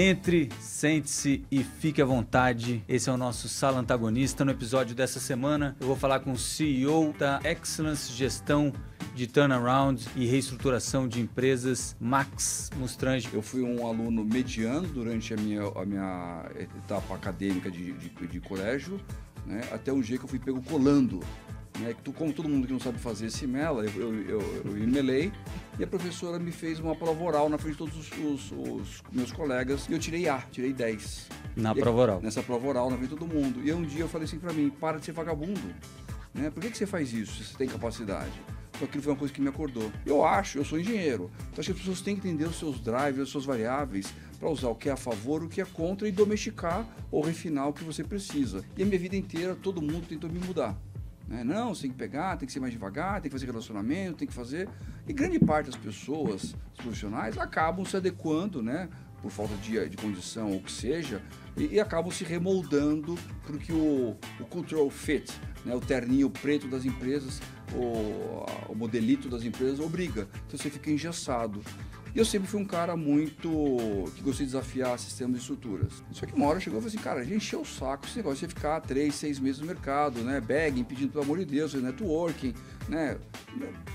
Entre, sente-se e fique à vontade. Esse é o nosso Sala Antagonista. No episódio dessa semana, eu vou falar com o CEO da Excellence Gestão de Turnaround e Reestruturação de Empresas, Max Mustrange. Eu fui um aluno mediano durante a minha, a minha etapa acadêmica de, de, de colégio, né? até um dia que eu fui pego colando né? Como todo mundo que não sabe fazer se mela, eu, eu, eu, eu melei e a professora me fez uma prova oral na frente de todos os, os, os meus colegas e eu tirei A, tirei 10. Na e, prova oral? Nessa prova oral, na frente de todo mundo. E um dia eu falei assim para mim, para de ser vagabundo. Né? Por que, que você faz isso se você tem capacidade? Então aquilo foi uma coisa que me acordou. Eu acho, eu sou engenheiro. Então acho que as pessoas têm que entender os seus drivers, as suas variáveis, para usar o que é a favor, o que é contra e domesticar ou refinar o que você precisa. E a minha vida inteira todo mundo tentou me mudar. Né? Não, você tem que pegar, tem que ser mais devagar, tem que fazer relacionamento, tem que fazer. E grande parte das pessoas, dos profissionais, acabam se adequando, né? Por falta de, eh, de condição ou o que seja, e, e, acabam se remoldando para o, o control fit, né, o terninho preto das empresas, o, o modelito das empresas obriga. Então você fica engessado. E eu sempre fui um cara muito. que gostei de desafiar sistemas e estruturas. Só que uma hora chegou e falou assim, cara, a gente encheu o saco esse negócio de ficar três, seis meses no mercado, né? Begging, pedindo pelo amor de Deus, né? networking, né?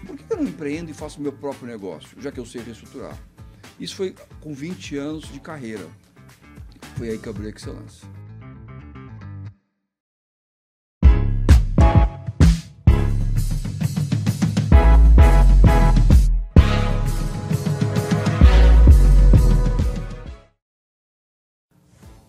Por que eu não empreendo e faço meu próprio negócio, já que eu sei reestruturar? Isso foi com 20 anos de carreira. Foi aí que abriu abri a excelência.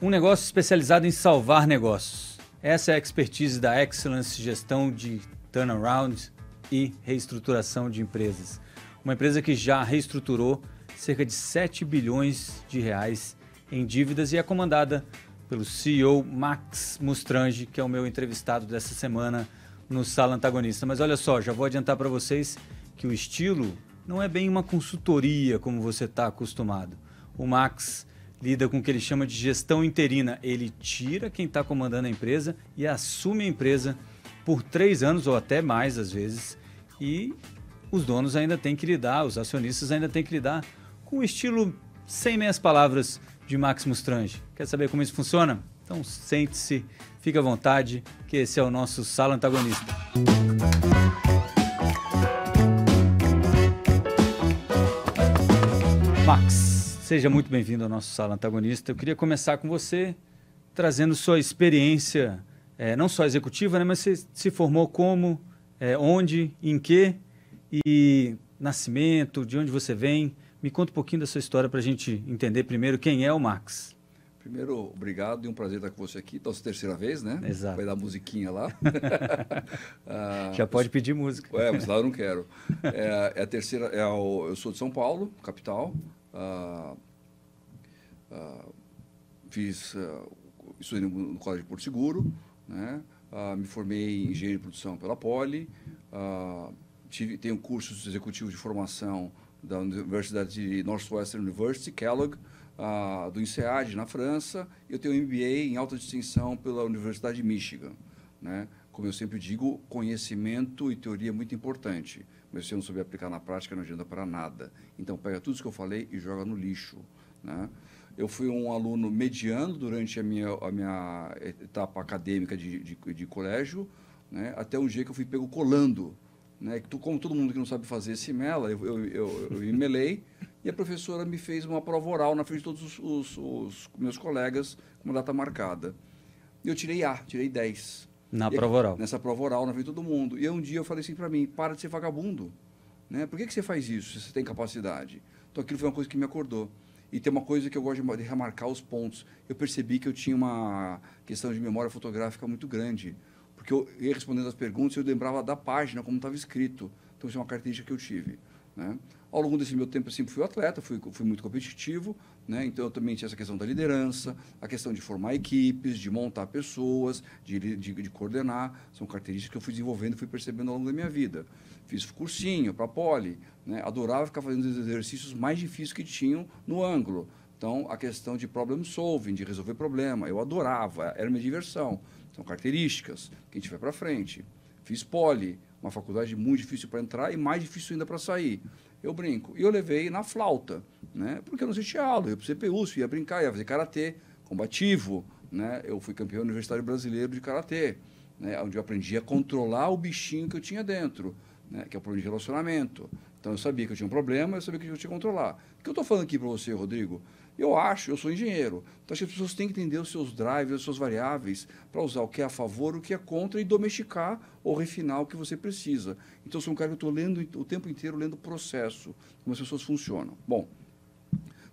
um negócio especializado em salvar negócios. Essa é a expertise da Excellence Gestão de Turnaround e Reestruturação de Empresas. Uma empresa que já reestruturou cerca de 7 bilhões de reais em dívidas e é comandada pelo CEO Max Mustrange, que é o meu entrevistado dessa semana no Sala Antagonista. Mas olha só, já vou adiantar para vocês que o estilo não é bem uma consultoria como você está acostumado. O Max lida com o que ele chama de gestão interina. Ele tira quem está comandando a empresa e assume a empresa por três anos ou até mais às vezes. E os donos ainda têm que lidar, os acionistas ainda têm que lidar com o estilo sem meias palavras de Max Mustrange. Quer saber como isso funciona? Então sente-se, fique à vontade, que esse é o nosso Sala Antagonista. Max. Seja muito bem-vindo ao nosso Sala Antagonista. Eu queria começar com você trazendo sua experiência, é, não só executiva, né, mas você se formou como, é, onde, em que e nascimento, de onde você vem. Me conta um pouquinho da sua história para a gente entender primeiro quem é o Max. Primeiro, obrigado e um prazer estar com você aqui. Nossa então, terceira vez, né? Exato. Vai dar musiquinha lá. ah, Já pode pedir música. É, mas lá eu não quero. É, é a terceira. É o, eu sou de São Paulo, capital ah, ah, fiz ah, estudei no, no Colégio de Porto Seguro, né? Ah, me formei em engenharia de produção pela Poli, ah, tive, tenho cursos executivos de formação da Universidade de Northwestern University, Kellogg, ah, do INSEAD, na França. Eu tenho MBA em alta distinção pela Universidade de Michigan. Né? Como eu sempre digo, conhecimento e teoria é muito importante mas se eu não souber aplicar na prática, não adianta para nada. Então, pega tudo isso que eu falei e joga no lixo. Né? Eu fui um aluno mediano durante a minha, a minha etapa acadêmica de, de, de colégio, né? até um dia que eu fui pego colando. Né? Como todo mundo que não sabe fazer se mela, eu, eu, eu, eu e a professora me fez uma prova oral na frente de todos os, os, os meus colegas, com uma data marcada. E eu tirei A, tirei 10. Na e, prova oral. Nessa prova oral, na vida de todo mundo. E aí, um dia eu falei assim para mim, para de ser vagabundo. Né? Por que, que você faz isso, se você tem capacidade? Então aquilo foi uma coisa que me acordou. E tem uma coisa que eu gosto de remarcar os pontos. Eu percebi que eu tinha uma questão de memória fotográfica muito grande. Porque eu ia respondendo as perguntas e eu lembrava da página, como estava escrito. Então, isso é uma característica que eu tive. Né? Ao longo desse meu tempo, eu sempre fui atleta, fui, fui muito competitivo, né? Então, eu também tinha essa questão da liderança, a questão de formar equipes, de montar pessoas, de, de, de coordenar. São características que eu fui desenvolvendo, fui percebendo ao longo da minha vida. Fiz cursinho para poli, né? adorava ficar fazendo os exercícios mais difíceis que tinham no ângulo. Então, a questão de problem solving, de resolver problema, eu adorava, era minha diversão. São características que a gente vai para frente. Fiz poli, uma faculdade muito difícil para entrar e mais difícil ainda para sair eu brinco. E eu levei na flauta, né? Porque não existia aula, eu ia para o CPU, ia brincar, ia fazer karatê, combativo, né? Eu fui campeão universitário brasileiro de karatê, né? Onde eu aprendi a controlar o bichinho que eu tinha dentro, né? Que é o problema de relacionamento. Então eu sabia que eu tinha um problema, eu sabia que eu tinha que controlar. O que eu estou falando aqui para você, Rodrigo, eu acho, eu sou engenheiro. Então, acho que as pessoas têm que entender os seus drivers, as suas variáveis, para usar o que é a favor, o que é contra e domesticar ou refinar o que você precisa. Então, eu sou um cara que estou lendo o tempo inteiro, lendo o processo, como as pessoas funcionam. Bom,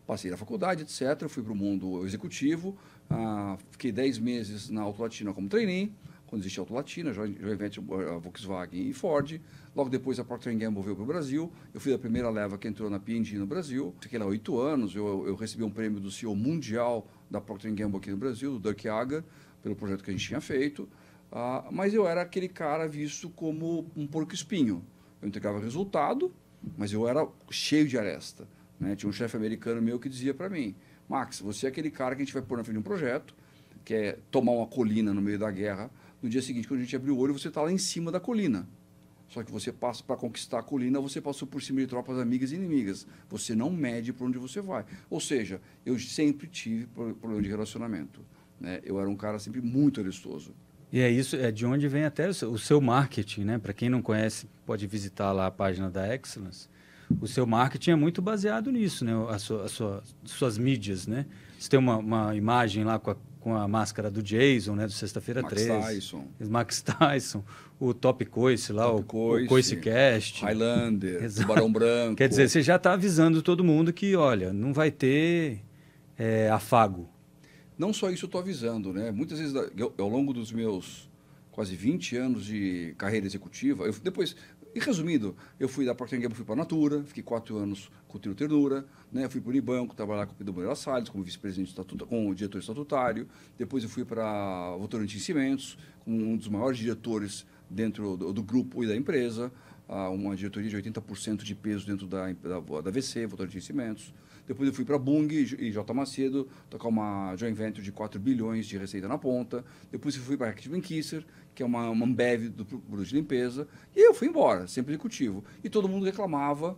passei da faculdade, etc. Fui para o mundo executivo, ah, fiquei 10 meses na Auto Latina como trainee quando existia a Auto Latina, joint venture Volkswagen e Ford. Logo depois a Procter Gamble veio para o Brasil. Eu fui da primeira leva que entrou na P&G no Brasil. Fiquei lá oito anos. Eu, eu recebi um prêmio do CEO mundial da Procter Gamble aqui no Brasil, do Dirk Hager, pelo projeto que a gente tinha feito. Ah, mas eu era aquele cara visto como um porco espinho. Eu entregava resultado, mas eu era cheio de aresta. Né? Tinha um chefe americano meu que dizia para mim, Max, você é aquele cara que a gente vai pôr na frente de um projeto, que é tomar uma colina no meio da guerra no dia seguinte, quando a gente abriu o olho, você está lá em cima da colina. Só que você passa para conquistar a colina, você passou por cima de tropas amigas e inimigas. Você não mede para onde você vai. Ou seja, eu sempre tive problema de relacionamento. Né? Eu era um cara sempre muito amistoso. E é isso, é de onde vem até o seu marketing, né? Para quem não conhece, pode visitar lá a página da Excellence. O seu marketing é muito baseado nisso, né? As sua, sua, suas mídias, né? Você tem uma, uma imagem lá com a com a máscara do Jason, né, do Sexta-feira 13. Max Tyson. Max Tyson, o Top Coice lá, Top o, Coice, o Coice Cast. Highlander, Barão Branco. Quer dizer, você já está avisando todo mundo que, olha, não vai ter é, afago. Não só isso eu estou avisando, né? Muitas vezes, ao longo dos meus quase 20 anos de carreira executiva, eu, depois e resumindo, eu fui da Procter Gamble, fui para a Natura, fiquei quatro anos com o Tiro Ternura, né? fui para o Unibanco, trabalhar com o Pedro Moreira Salles, como vice-presidente, com o diretor estatutário. Depois eu fui para Votorantim Cimentos, como um dos maiores diretores dentro do, do grupo e da empresa, ah, uma diretoria de 80% de peso dentro da, da, da VC, Votorantim Cimentos. Depois eu fui para Bung e J. Macedo, tocar uma joint venture de 4 bilhões de receita na ponta. Depois eu fui para a Active Kisser, que é uma, uma Ambev do produto de limpeza. E eu fui embora, sempre executivo. E todo mundo reclamava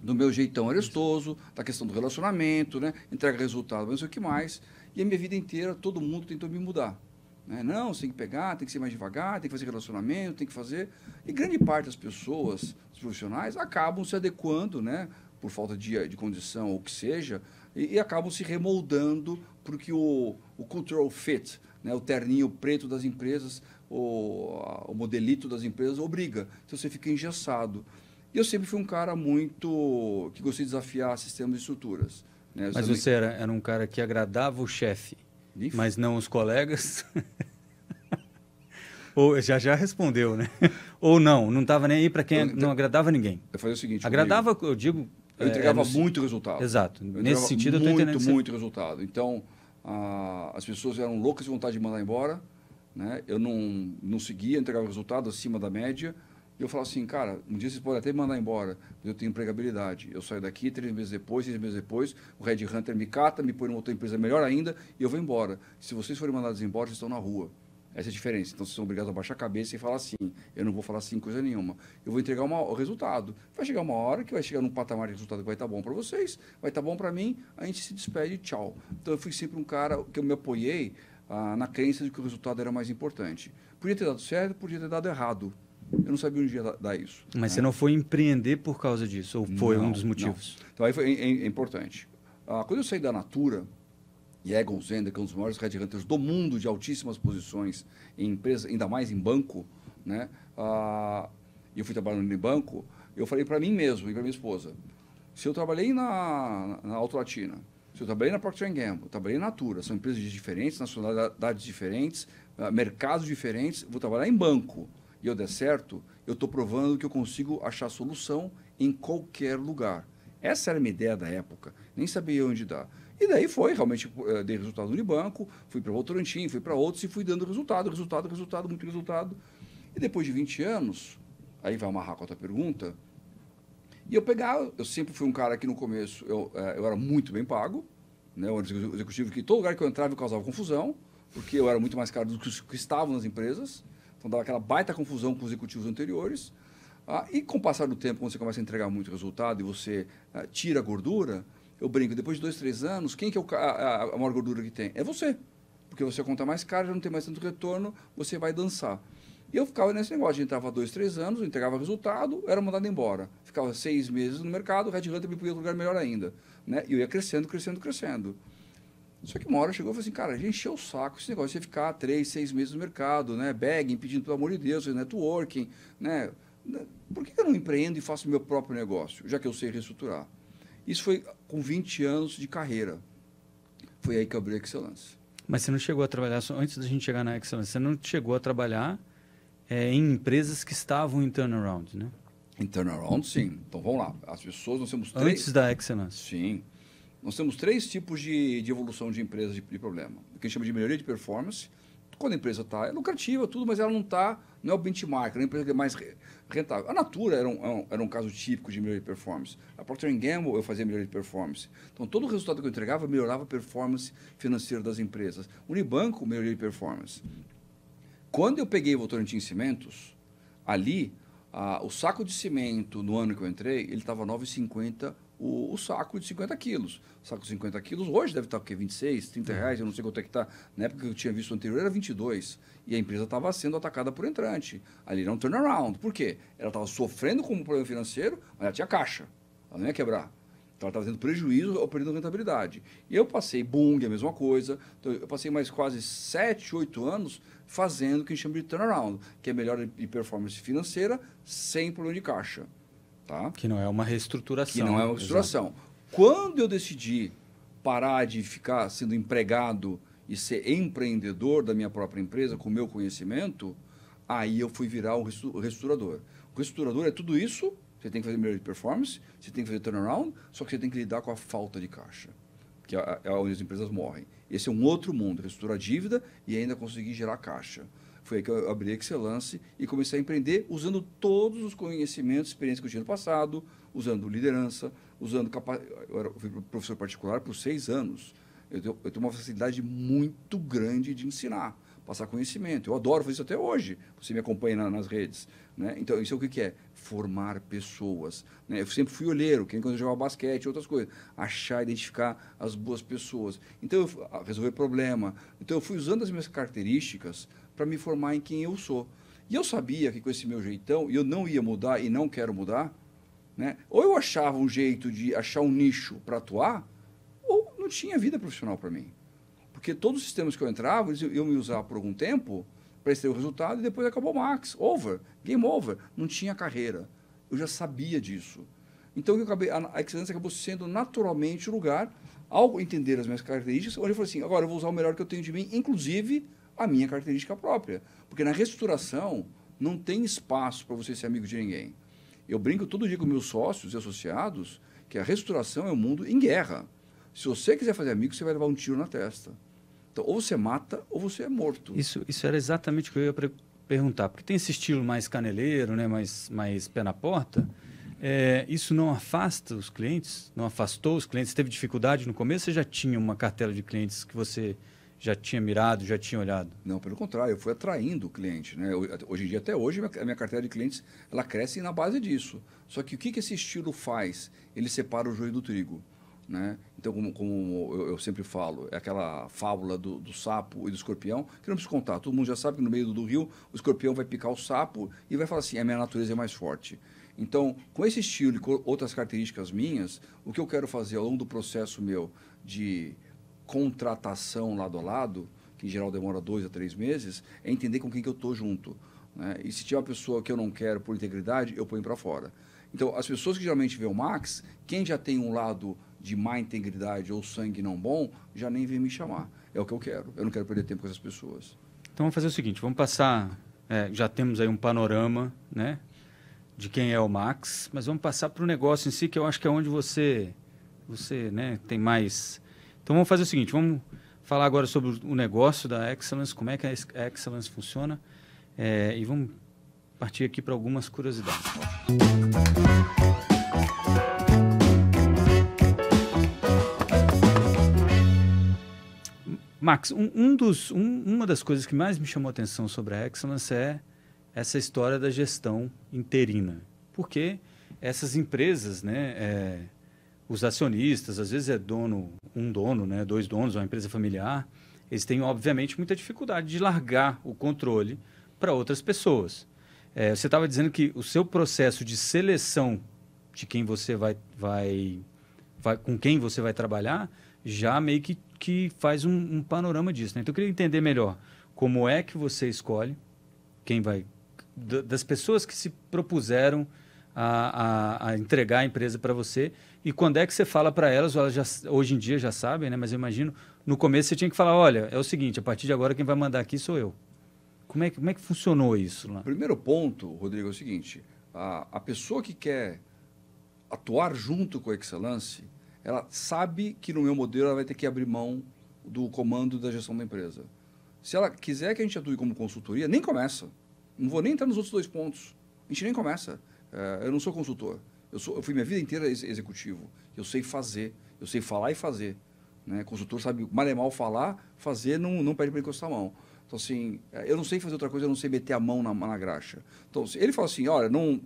do meu jeitão arestoso, da questão do relacionamento, né? entrega resultado, não sei o que mais. E a minha vida inteira, todo mundo tentou me mudar. Né? Não, você tem que pegar, tem que ser mais devagar, tem que fazer relacionamento, tem que fazer. E grande parte das pessoas, dos profissionais, acabam se adequando, né? por falta de, eh, de condição ou o que seja, e, e, acabam se remoldando porque o, o cultural fit, né, o terninho preto das empresas, o, o modelito das empresas obriga. Então você fica engessado. E eu sempre fui um cara muito que gostei de desafiar sistemas e estruturas. Né? Mas também... você era, era um cara que agradava o chefe, mas não os colegas. Ou já já respondeu, né? Ou não, não estava nem aí para quem eu, não agradava ninguém. Eu fazia o seguinte: agradava, comigo. eu digo, eu é, entregava é, muito resultado. Exato. Nesse sentido, muito, eu entendendo. Muito, muito resultado. Então, a, as pessoas eram loucas de vontade de mandar embora. Né? Eu não, não seguia, entregava resultado acima da média. E eu falava assim, cara, um dia vocês podem até me mandar embora, mas eu tenho empregabilidade. Eu saio daqui três meses depois, seis meses depois, o Red Hunter me cata, me põe em outra empresa melhor ainda e eu vou embora. Se vocês forem mandados embora, vocês estão na rua. Essa é a diferença. Então vocês são obrigados a baixar a cabeça e falar assim. Eu não vou falar assim coisa nenhuma. Eu vou entregar uma, o resultado. Vai chegar uma hora que vai chegar num patamar de resultado que vai estar tá bom para vocês, vai estar tá bom para mim, a gente se despede, tchau. Então eu fui sempre um cara que eu me apoiei ah, na crença de que o resultado era mais importante. Podia ter dado certo, podia ter dado errado. Eu não sabia onde ia dar isso. Mas né? você não foi empreender por causa disso? Ou foi não, um dos motivos? Não. Então aí foi, é, é importante. Ah, quando eu saí da Natura, e Egon Zender, que é um dos maiores headhunters do mundo, de altíssimas posições em empresa, ainda mais em banco, né? Ah, eu fui trabalhando em banco, eu falei para mim mesmo e para minha esposa, se eu trabalhei na, na Auto Latina, se eu trabalhei na Procter Gamble, trabalhei na Natura, são empresas diferentes, nacionalidades diferentes, ah, mercados diferentes, vou trabalhar em banco e eu der certo, eu estou provando que eu consigo achar solução em qualquer lugar. Essa era a minha ideia da época, nem sabia onde dar. E daí foi, realmente, eh, dei resultado no Unibanco, fui para o Votorantim, fui para outros e fui dando resultado, resultado, resultado, muito resultado. E depois de 20 anos, aí vai amarrar com outra pergunta, e eu pegava, eu sempre fui um cara que no começo eu, eh, eu era muito bem pago, né, eu era um executivo que todo lugar que eu entrava eu causava confusão, porque eu era muito mais caro do que os que estavam nas empresas, então dava aquela baita confusão com os executivos anteriores. Ah, e com o passar do tempo, quando você começa a entregar muito resultado e você ah, tira a gordura, eu brinco, depois de dois, três anos, quem que é o, a, a maior gordura que tem? É você. Porque você conta mais caro, já não tem mais tanto retorno, você vai dançar. E eu ficava nesse negócio, a gente entrava dois, três anos, entregava resultado, era mandado embora. Ficava seis meses no mercado, o Red Hunter me punha em lugar melhor ainda. Né? E eu ia crescendo, crescendo, crescendo. Só que uma hora chegou e falou assim, cara, a gente encheu o saco esse negócio de ficar três, seis meses no mercado, né? Begging, pedindo, pelo amor de Deus, networking, né? Por que eu não empreendo e faço meu próprio negócio, já que eu sei reestruturar? Isso foi com 20 anos de carreira. Foi aí que eu abri a Excellence. Mas você não chegou a trabalhar, antes da gente chegar na Excellence, você não chegou a trabalhar é, em empresas que estavam em turnaround, né? Em turnaround, sim. Então vamos lá. As pessoas, nós temos três. Antes da Excellence. Sim. Nós temos três tipos de, de evolução de empresas de, de, problema. O que a gente chama de melhoria de performance. Quando a empresa está é lucrativa, tudo, mas ela não está não é o benchmark, é uma empresa é mais rentável. A Natura era é um, era um, caso típico de melhoria de performance. A Procter Gamble eu fazia melhoria de performance. Então, todo o resultado que eu entregava melhorava a performance financeira das empresas. Unibanco, melhoria de performance. Quando eu peguei o Votorantim Cimentos, ali, ah, o saco de cimento no ano que eu entrei, ele estava 9,50 o, o, saco de 50 quilos. O saco de 50 quilos hoje deve estar o quê? 26, 30 uhum. reais, eu não sei quanto é que está. Na época que eu tinha visto anterior era 22. E a empresa estava sendo atacada por entrante. Ali era um turnaround. Por quê? Ela estava sofrendo com um problema financeiro, mas ela tinha caixa. Ela não ia quebrar. Então ela estava tendo prejuízo ou perdendo rentabilidade. E eu passei Bung, a mesma coisa. Então, eu passei mais quase 7, 8 anos fazendo o que a gente chama de turnaround, que é melhor de performance financeira sem problema de caixa. Tá? Que não é uma reestruturação. Que não é uma reestruturação. Exato. Quando eu decidi parar de ficar sendo empregado e ser empreendedor da minha própria empresa com o meu conhecimento, aí eu fui virar o reestruturador. O reestruturador é tudo isso, você tem que fazer melhor de performance, você tem que fazer turnaround, só que você tem que lidar com a falta de caixa, que é, é onde as empresas morrem. Esse é um outro mundo, a dívida e ainda conseguir gerar caixa. Foi aí que eu abri a Excelance e comecei a empreender usando todos os conhecimentos, experiência que eu tinha no passado, usando liderança, usando capacidade. eu era professor particular por seis anos. Eu tenho, eu tenho uma facilidade muito grande de ensinar, passar conhecimento. Eu adoro fazer isso até hoje. Você me acompanha na, nas redes. Né? Então, isso é o que, que é? Formar pessoas. Né? Eu sempre fui olheiro, quem quando jogava basquete, outras coisas. Achar, identificar as boas pessoas. Então, eu, ah, resolver problema. Então, eu fui usando as minhas características para me formar em quem eu sou. E eu sabia que com esse meu jeitão, eu não ia mudar e não quero mudar, né? Ou eu achava um jeito de achar um nicho para atuar, ou não tinha vida profissional para mim. Porque todos os sistemas que eu entrava, eu ia me usar por algum tempo para ter o resultado e depois acabou o max, over, game over, não tinha carreira. Eu já sabia disso. Então eu acabei, a, a excelência acabou sendo naturalmente o lugar, ao entender as minhas características, onde eu falei assim, agora eu vou usar o melhor que eu tenho de mim, inclusive a minha característica própria. Porque na reestruturação não tem espaço para você ser amigo de ninguém. Eu brinco todo dia com meus sócios e associados que a reestruturação é um mundo em guerra. Se você quiser fazer amigo, você vai levar um tiro na testa. Então, ou você mata ou você é morto. Isso, isso era exatamente o que eu ia perguntar. Porque tem esse estilo mais caneleiro, né? mais, mais pé na porta. É, isso não afasta os clientes? Não afastou os clientes? Teve dificuldade no começo? Você já tinha uma cartela de clientes que você já tinha mirado, já tinha olhado? Não, pelo contrário, eu fui atraindo o cliente. Né? Hoje em dia, até hoje, a minha carteira de clientes ela cresce na base disso. Só que o que, que esse estilo faz? Ele separa o joio do trigo. Né? Então, como, como eu, eu, sempre falo, é aquela fábula do, do, sapo e do escorpião, que não preciso contar. Todo mundo já sabe que no meio do rio o escorpião vai picar o sapo e vai falar assim: a é, minha natureza é mais forte. Então, com esse estilo e com outras características minhas, o que eu quero fazer ao longo do processo meu de contratação lado a lado, que em geral demora dois a três meses, é entender com quem que eu estou junto. Né? E se tiver uma pessoa que eu não quero por integridade, eu ponho para fora. Então, as pessoas que geralmente vê o Max, quem já tem um lado de má integridade ou sangue não bom, já nem vem me chamar. É o que eu quero. Eu não quero perder tempo com essas pessoas. Então, vamos fazer o seguinte, vamos passar... É, já temos aí um panorama, né? de quem é o Max, mas vamos passar para o negócio em si, que eu acho que é onde você, você né, tem mais então vamos fazer o seguinte, vamos falar agora sobre o negócio da Excellence, como é que a Excellence funciona é, e vamos partir aqui para algumas curiosidades. Max, um, um dos, um, uma das coisas que mais me chamou a atenção sobre a Excellence é essa história da gestão interina. Porque essas empresas, né, é, os acionistas, às vezes é dono, um dono, né, dois donos, uma empresa familiar, eles têm, obviamente, muita dificuldade de largar o controle para outras pessoas. É, você estava dizendo que o seu processo de seleção de quem você vai, vai, vai com quem você vai trabalhar, já meio que, que faz um, um panorama disso. Né? Então, eu queria entender melhor como é que você escolhe quem vai... Das pessoas que se propuseram a, a, a entregar a empresa para você, e quando é que você fala para elas, elas já, hoje em dia já sabem, né? Mas eu imagino, no começo você tinha que falar, olha, é o seguinte, a partir de agora quem vai mandar aqui sou eu. Como é que, como é que funcionou isso lá? Primeiro ponto, Rodrigo, é o seguinte, a, a pessoa que quer atuar junto com a Excelance, ela sabe que no meu modelo ela vai ter que abrir mão do comando da gestão da empresa. Se ela quiser que a gente atue como consultoria, nem começa. Não vou nem entrar nos outros dois pontos. A gente nem começa. É, eu não sou consultor. Eu, sou, eu fui minha vida inteira ex executivo. Eu sei fazer. Eu sei falar e fazer. Né? Consultor sabe mal é mal falar, fazer não, não pede para encostar a mão. Então, assim, eh, eu não sei fazer outra coisa, eu não sei meter a mão na, na graxa. Então, ele fala assim, olha, não...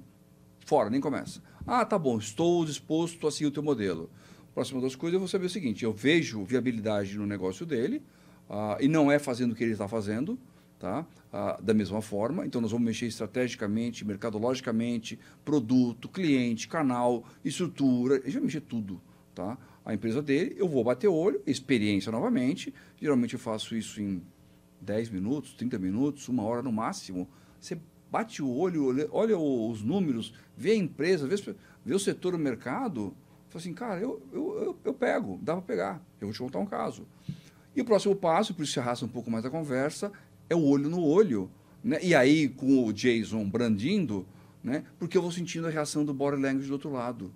Fora, nem começa. Ah, tá bom, estou disposto a seguir o teu modelo. Próxima das coisas, eu vou saber o seguinte, eu vejo viabilidade no negócio dele, ah, e não é fazendo o que ele está fazendo, Tá? Ah, da mesma forma, então nós vamos mexer estrategicamente, mercadologicamente, produto, cliente, canal, estrutura, a gente vai mexer tudo. Tá? A empresa dele, eu vou bater olho, experiência novamente, geralmente eu faço isso em 10 minutos, 30 minutos, uma hora no máximo. Você bate o olho, olha os números, vê a empresa, vê, vê o setor, o mercado, fala assim, cara, eu, eu, eu, eu pego, dá para pegar, eu vou te contar um caso. E o próximo passo, por isso se arrasta um pouco mais a conversa, é o olho no olho. Né? E aí, com o Jason brandindo, né? porque eu vou sentindo a reação do body language do outro lado.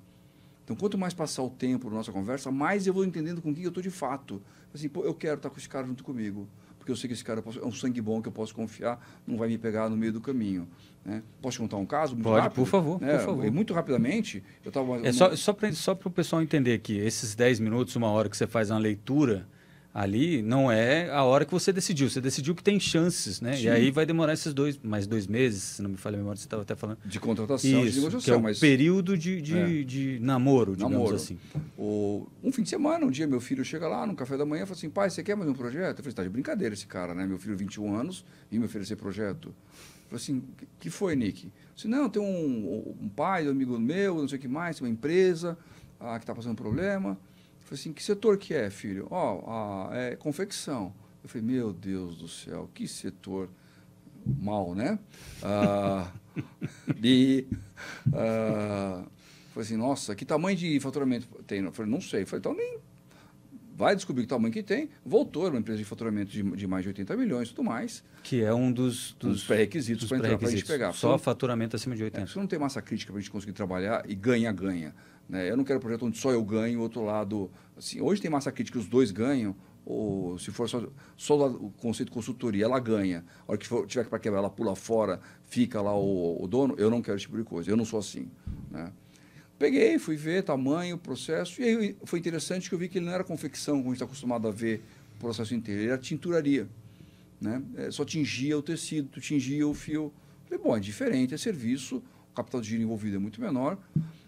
Então, quanto mais passar o tempo na nossa conversa, mais eu vou entendendo com quem eu estou de fato. Assim, pô, eu quero estar tá com esse cara junto comigo, porque eu sei que esse cara é um sangue bom que eu posso confiar, não vai me pegar no meio do caminho. Né? Posso contar um caso? Muito Pode, por favor. Né? Por favor. E muito rapidamente, eu estava. É só, só para o pessoal entender aqui, esses 10 minutos, uma hora que você faz uma leitura ali não é a hora que você decidiu. Você decidiu que tem chances, né? Sim. E aí vai demorar esses dois, mais dois meses, se não me falha a memória, você estava até falando. De contratação, Isso, de negociação. Que é o mas... período de, de, é. de namoro, digamos namoro. assim. O... Um fim de semana, um dia meu filho chega lá no café da manhã e fala assim, pai, você quer mais um projeto? Eu falei, tá de brincadeira esse cara, né? Meu filho, 21 anos, e me oferecer projeto. Eu falei assim, que foi, Nick? Eu assim, não, tem um, um pai, um amigo meu, não sei o que mais, tem uma empresa ah, que está passando problema... Falei assim, que setor que é, filho? Ó, oh, é confecção. Eu falei, meu Deus do céu, que setor mal, né? Ah, ah, falei assim, nossa, que tamanho de faturamento tem? Eu falei, não sei. Eu falei, então nem vai descobrir que tamanho que tem. Voltou, uma empresa de faturamento de, de mais de 80 milhões e tudo mais. Que é um dos, dos um pré-requisitos para pré a gente pegar. Só então, faturamento acima de 80. É, você não tem massa crítica para a gente conseguir trabalhar e ganha-ganha. Né? Eu não quero um projeto onde só eu ganho, o outro lado. Assim, hoje tem massa crítica que os dois ganham, ou se for só, só o conceito consultoria, ela ganha. A hora que for, tiver para quebrar, ela pula fora, fica lá o, o, dono. Eu não quero esse tipo de coisa, eu não sou assim. Né? Peguei, fui ver tamanho, processo, e aí foi interessante que eu vi que ele não era confecção, como a gente está acostumado a ver o processo inteiro, ele era tinturaria. Né? É, só tingia o tecido, tingia o fio. Falei, bom, é diferente, é serviço, o capital de giro envolvido é muito menor.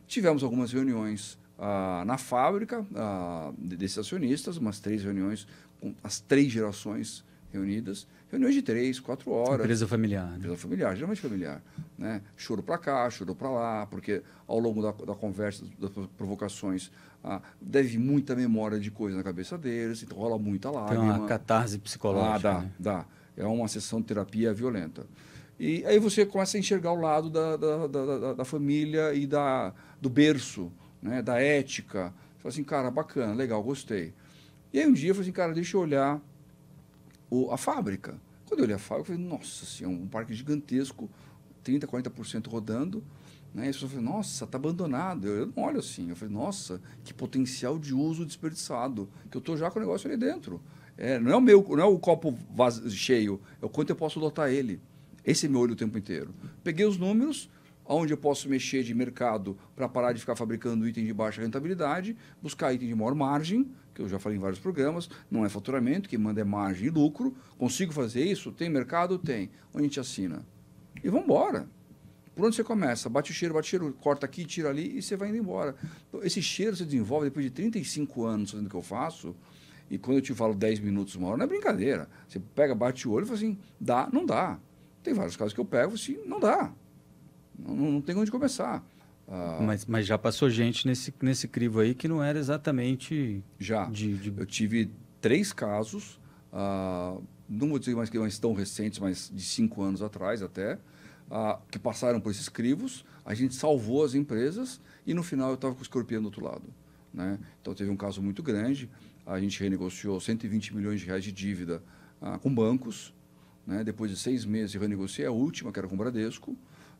Tivemos algumas reuniões ah, na fábrica ah, desses acionistas, umas três reuniões com as três gerações reunidas, reuniões de três, quatro horas. Empresa familiar. Né? Empresa familiar, geralmente familiar. Né? Choro para cá, choro para lá, porque ao longo da, da conversa, das provocações, ah, deve muita memória de coisa na cabeça deles, então rola muita lágrima. Tem uma catarse psicológica. Ah, dá, né? dá. É uma sessão de terapia violenta. E aí você começa a enxergar o lado da, da, da, da família e da, do berço, né, da ética. Você fala assim, cara, bacana, legal, gostei. E aí um dia eu falei assim, cara, deixa eu olhar o, a fábrica. Quando eu olhei a fábrica, eu falei, nossa, assim, é um parque gigantesco, 30%, 40% rodando. Né? E a pessoa falam, nossa, tá abandonado. Eu, eu, não olho assim. Eu falei, nossa, que potencial de uso desperdiçado, que eu estou já com o negócio ali dentro. É, não é o meu, não é o copo vazio, cheio, é o quanto eu posso lotar ele. Esse é meu olho o tempo inteiro. Peguei os números, onde eu posso mexer de mercado para parar de ficar fabricando item de baixa rentabilidade, buscar item de maior margem, que eu já falei em vários programas, não é faturamento, que manda é margem e lucro. Consigo fazer isso? Tem mercado? Tem. Onde a gente assina? E vamos embora. Por onde você começa? Bate o cheiro, bate o cheiro, corta aqui, tira ali e você vai indo embora. Então, esse cheiro você desenvolve depois de 35 anos fazendo o que eu faço. E quando eu te falo 10 minutos, uma hora, não é brincadeira. Você pega, bate o olho e fala assim: dá, não dá. Tem vários casos que eu pego assim, não dá. Não, não tem onde começar. Ah, mas, mas já passou gente nesse, nesse crivo aí que não era exatamente. Já. De, de... Eu tive três casos, ah, não vou dizer mais que eles tão recentes, mas de cinco anos atrás até, ah, que passaram por esses crivos. A gente salvou as empresas e no final eu estava com o escorpião do outro lado. Né? Então teve um caso muito grande. A gente renegociou 120 milhões de reais de dívida com bancos né? Depois de seis meses, renegociei é a última, que era com o Bradesco,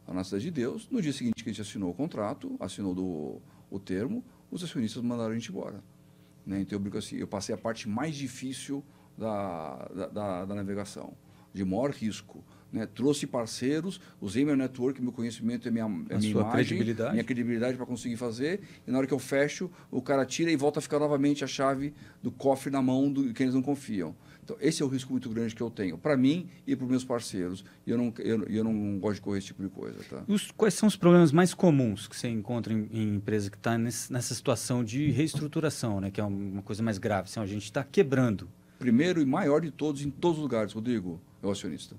a na Cidade de Deus. No dia seguinte que a gente assinou o contrato, assinou do, o termo, os acionistas mandaram a gente embora. Né? Então, eu brinco assim, eu passei a parte mais difícil da, da, da, da navegação, de maior risco. Né? Trouxe parceiros, usei meu network, meu conhecimento, minha, a minha sua imagem, credibilidade. minha credibilidade para conseguir fazer. E na hora que eu fecho, o cara tira e volta a ficar novamente a chave do cofre na mão do que eles não confiam. Então, esse é o risco muito grande que eu tenho, para mim e para os meus parceiros. E eu não, eu, eu não gosto de correr esse tipo de coisa. Tá? Os, quais são os problemas mais comuns que você encontra em, em empresa que está nessa situação de reestruturação, né? que é uma coisa mais grave? Assim, a gente está quebrando. Primeiro e maior de todos, em todos os lugares, Rodrigo, é o acionista.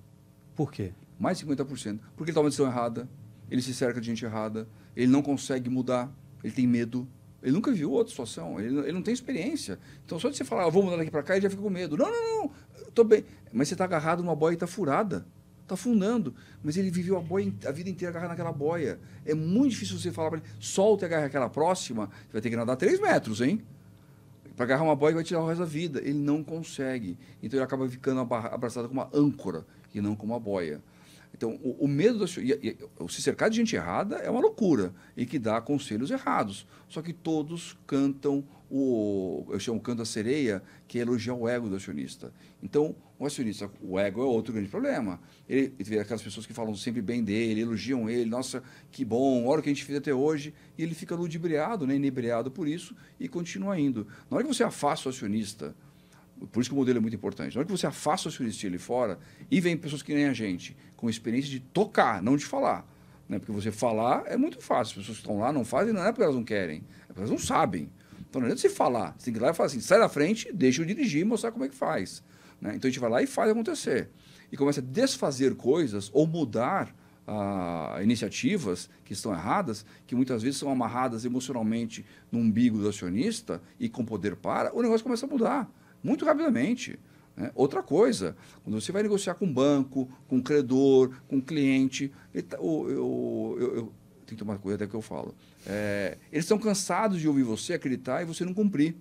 Por quê? Mais de 50%. Porque ele toma tá uma decisão errada, ele se cerca de gente errada, ele não consegue mudar, ele tem medo ele nunca viu outra situação, ele, ele não tem experiência. Então, só de você falar, ah, vou mudar daqui para cá, ele já fica com medo. Não, não, não, estou bem. Mas você está agarrado numa boia e está furada, está fundando. Mas ele viveu a, boia, a vida inteira agarrado naquela boia. É muito difícil você falar para ele, solta e agarra aquela próxima, você vai ter que nadar três metros, hein? para agarrar uma boia vai tirar o resto da vida. Ele não consegue. Então ele acaba ficando abraçado com uma âncora e não com uma boia. Então, o, o medo da, e, e, se cercar de gente errada é uma loucura e que dá conselhos errados. Só que todos cantam o. Eu chamo canto da sereia, que é elogiar o ego do acionista. Então, o acionista, o ego é outro grande problema. Ele, ele vê aquelas pessoas que falam sempre bem dele, elogiam ele, nossa, que bom, olha o que a gente fez até hoje. E ele fica ludibriado, né, inebriado por isso e continua indo. Na hora que você afasta o acionista por isso que o modelo é muito importante. Na hora que você afasta o destino ele fora, e vem pessoas que nem a gente, com experiência de tocar, não de falar. Né? Porque você falar é muito fácil. As pessoas que estão lá não fazem, não é porque elas não querem, é porque elas não sabem. Então não adianta você falar. Você tem que ir lá e falar assim: sai da frente, deixa eu dirigir e mostrar como é que faz. Né? Então a gente vai lá e faz acontecer. E começa a desfazer coisas ou mudar ah, iniciativas que estão erradas, que muitas vezes são amarradas emocionalmente no umbigo do acionista e com poder para, o negócio começa a mudar muito rapidamente. Né? Outra coisa, quando você vai negociar com banco, com credor, com cliente, tá, eu, eu, eu, eu tem que tomar cuidado até que eu falo. É, eles estão cansados de ouvir você acreditar e você não cumprir.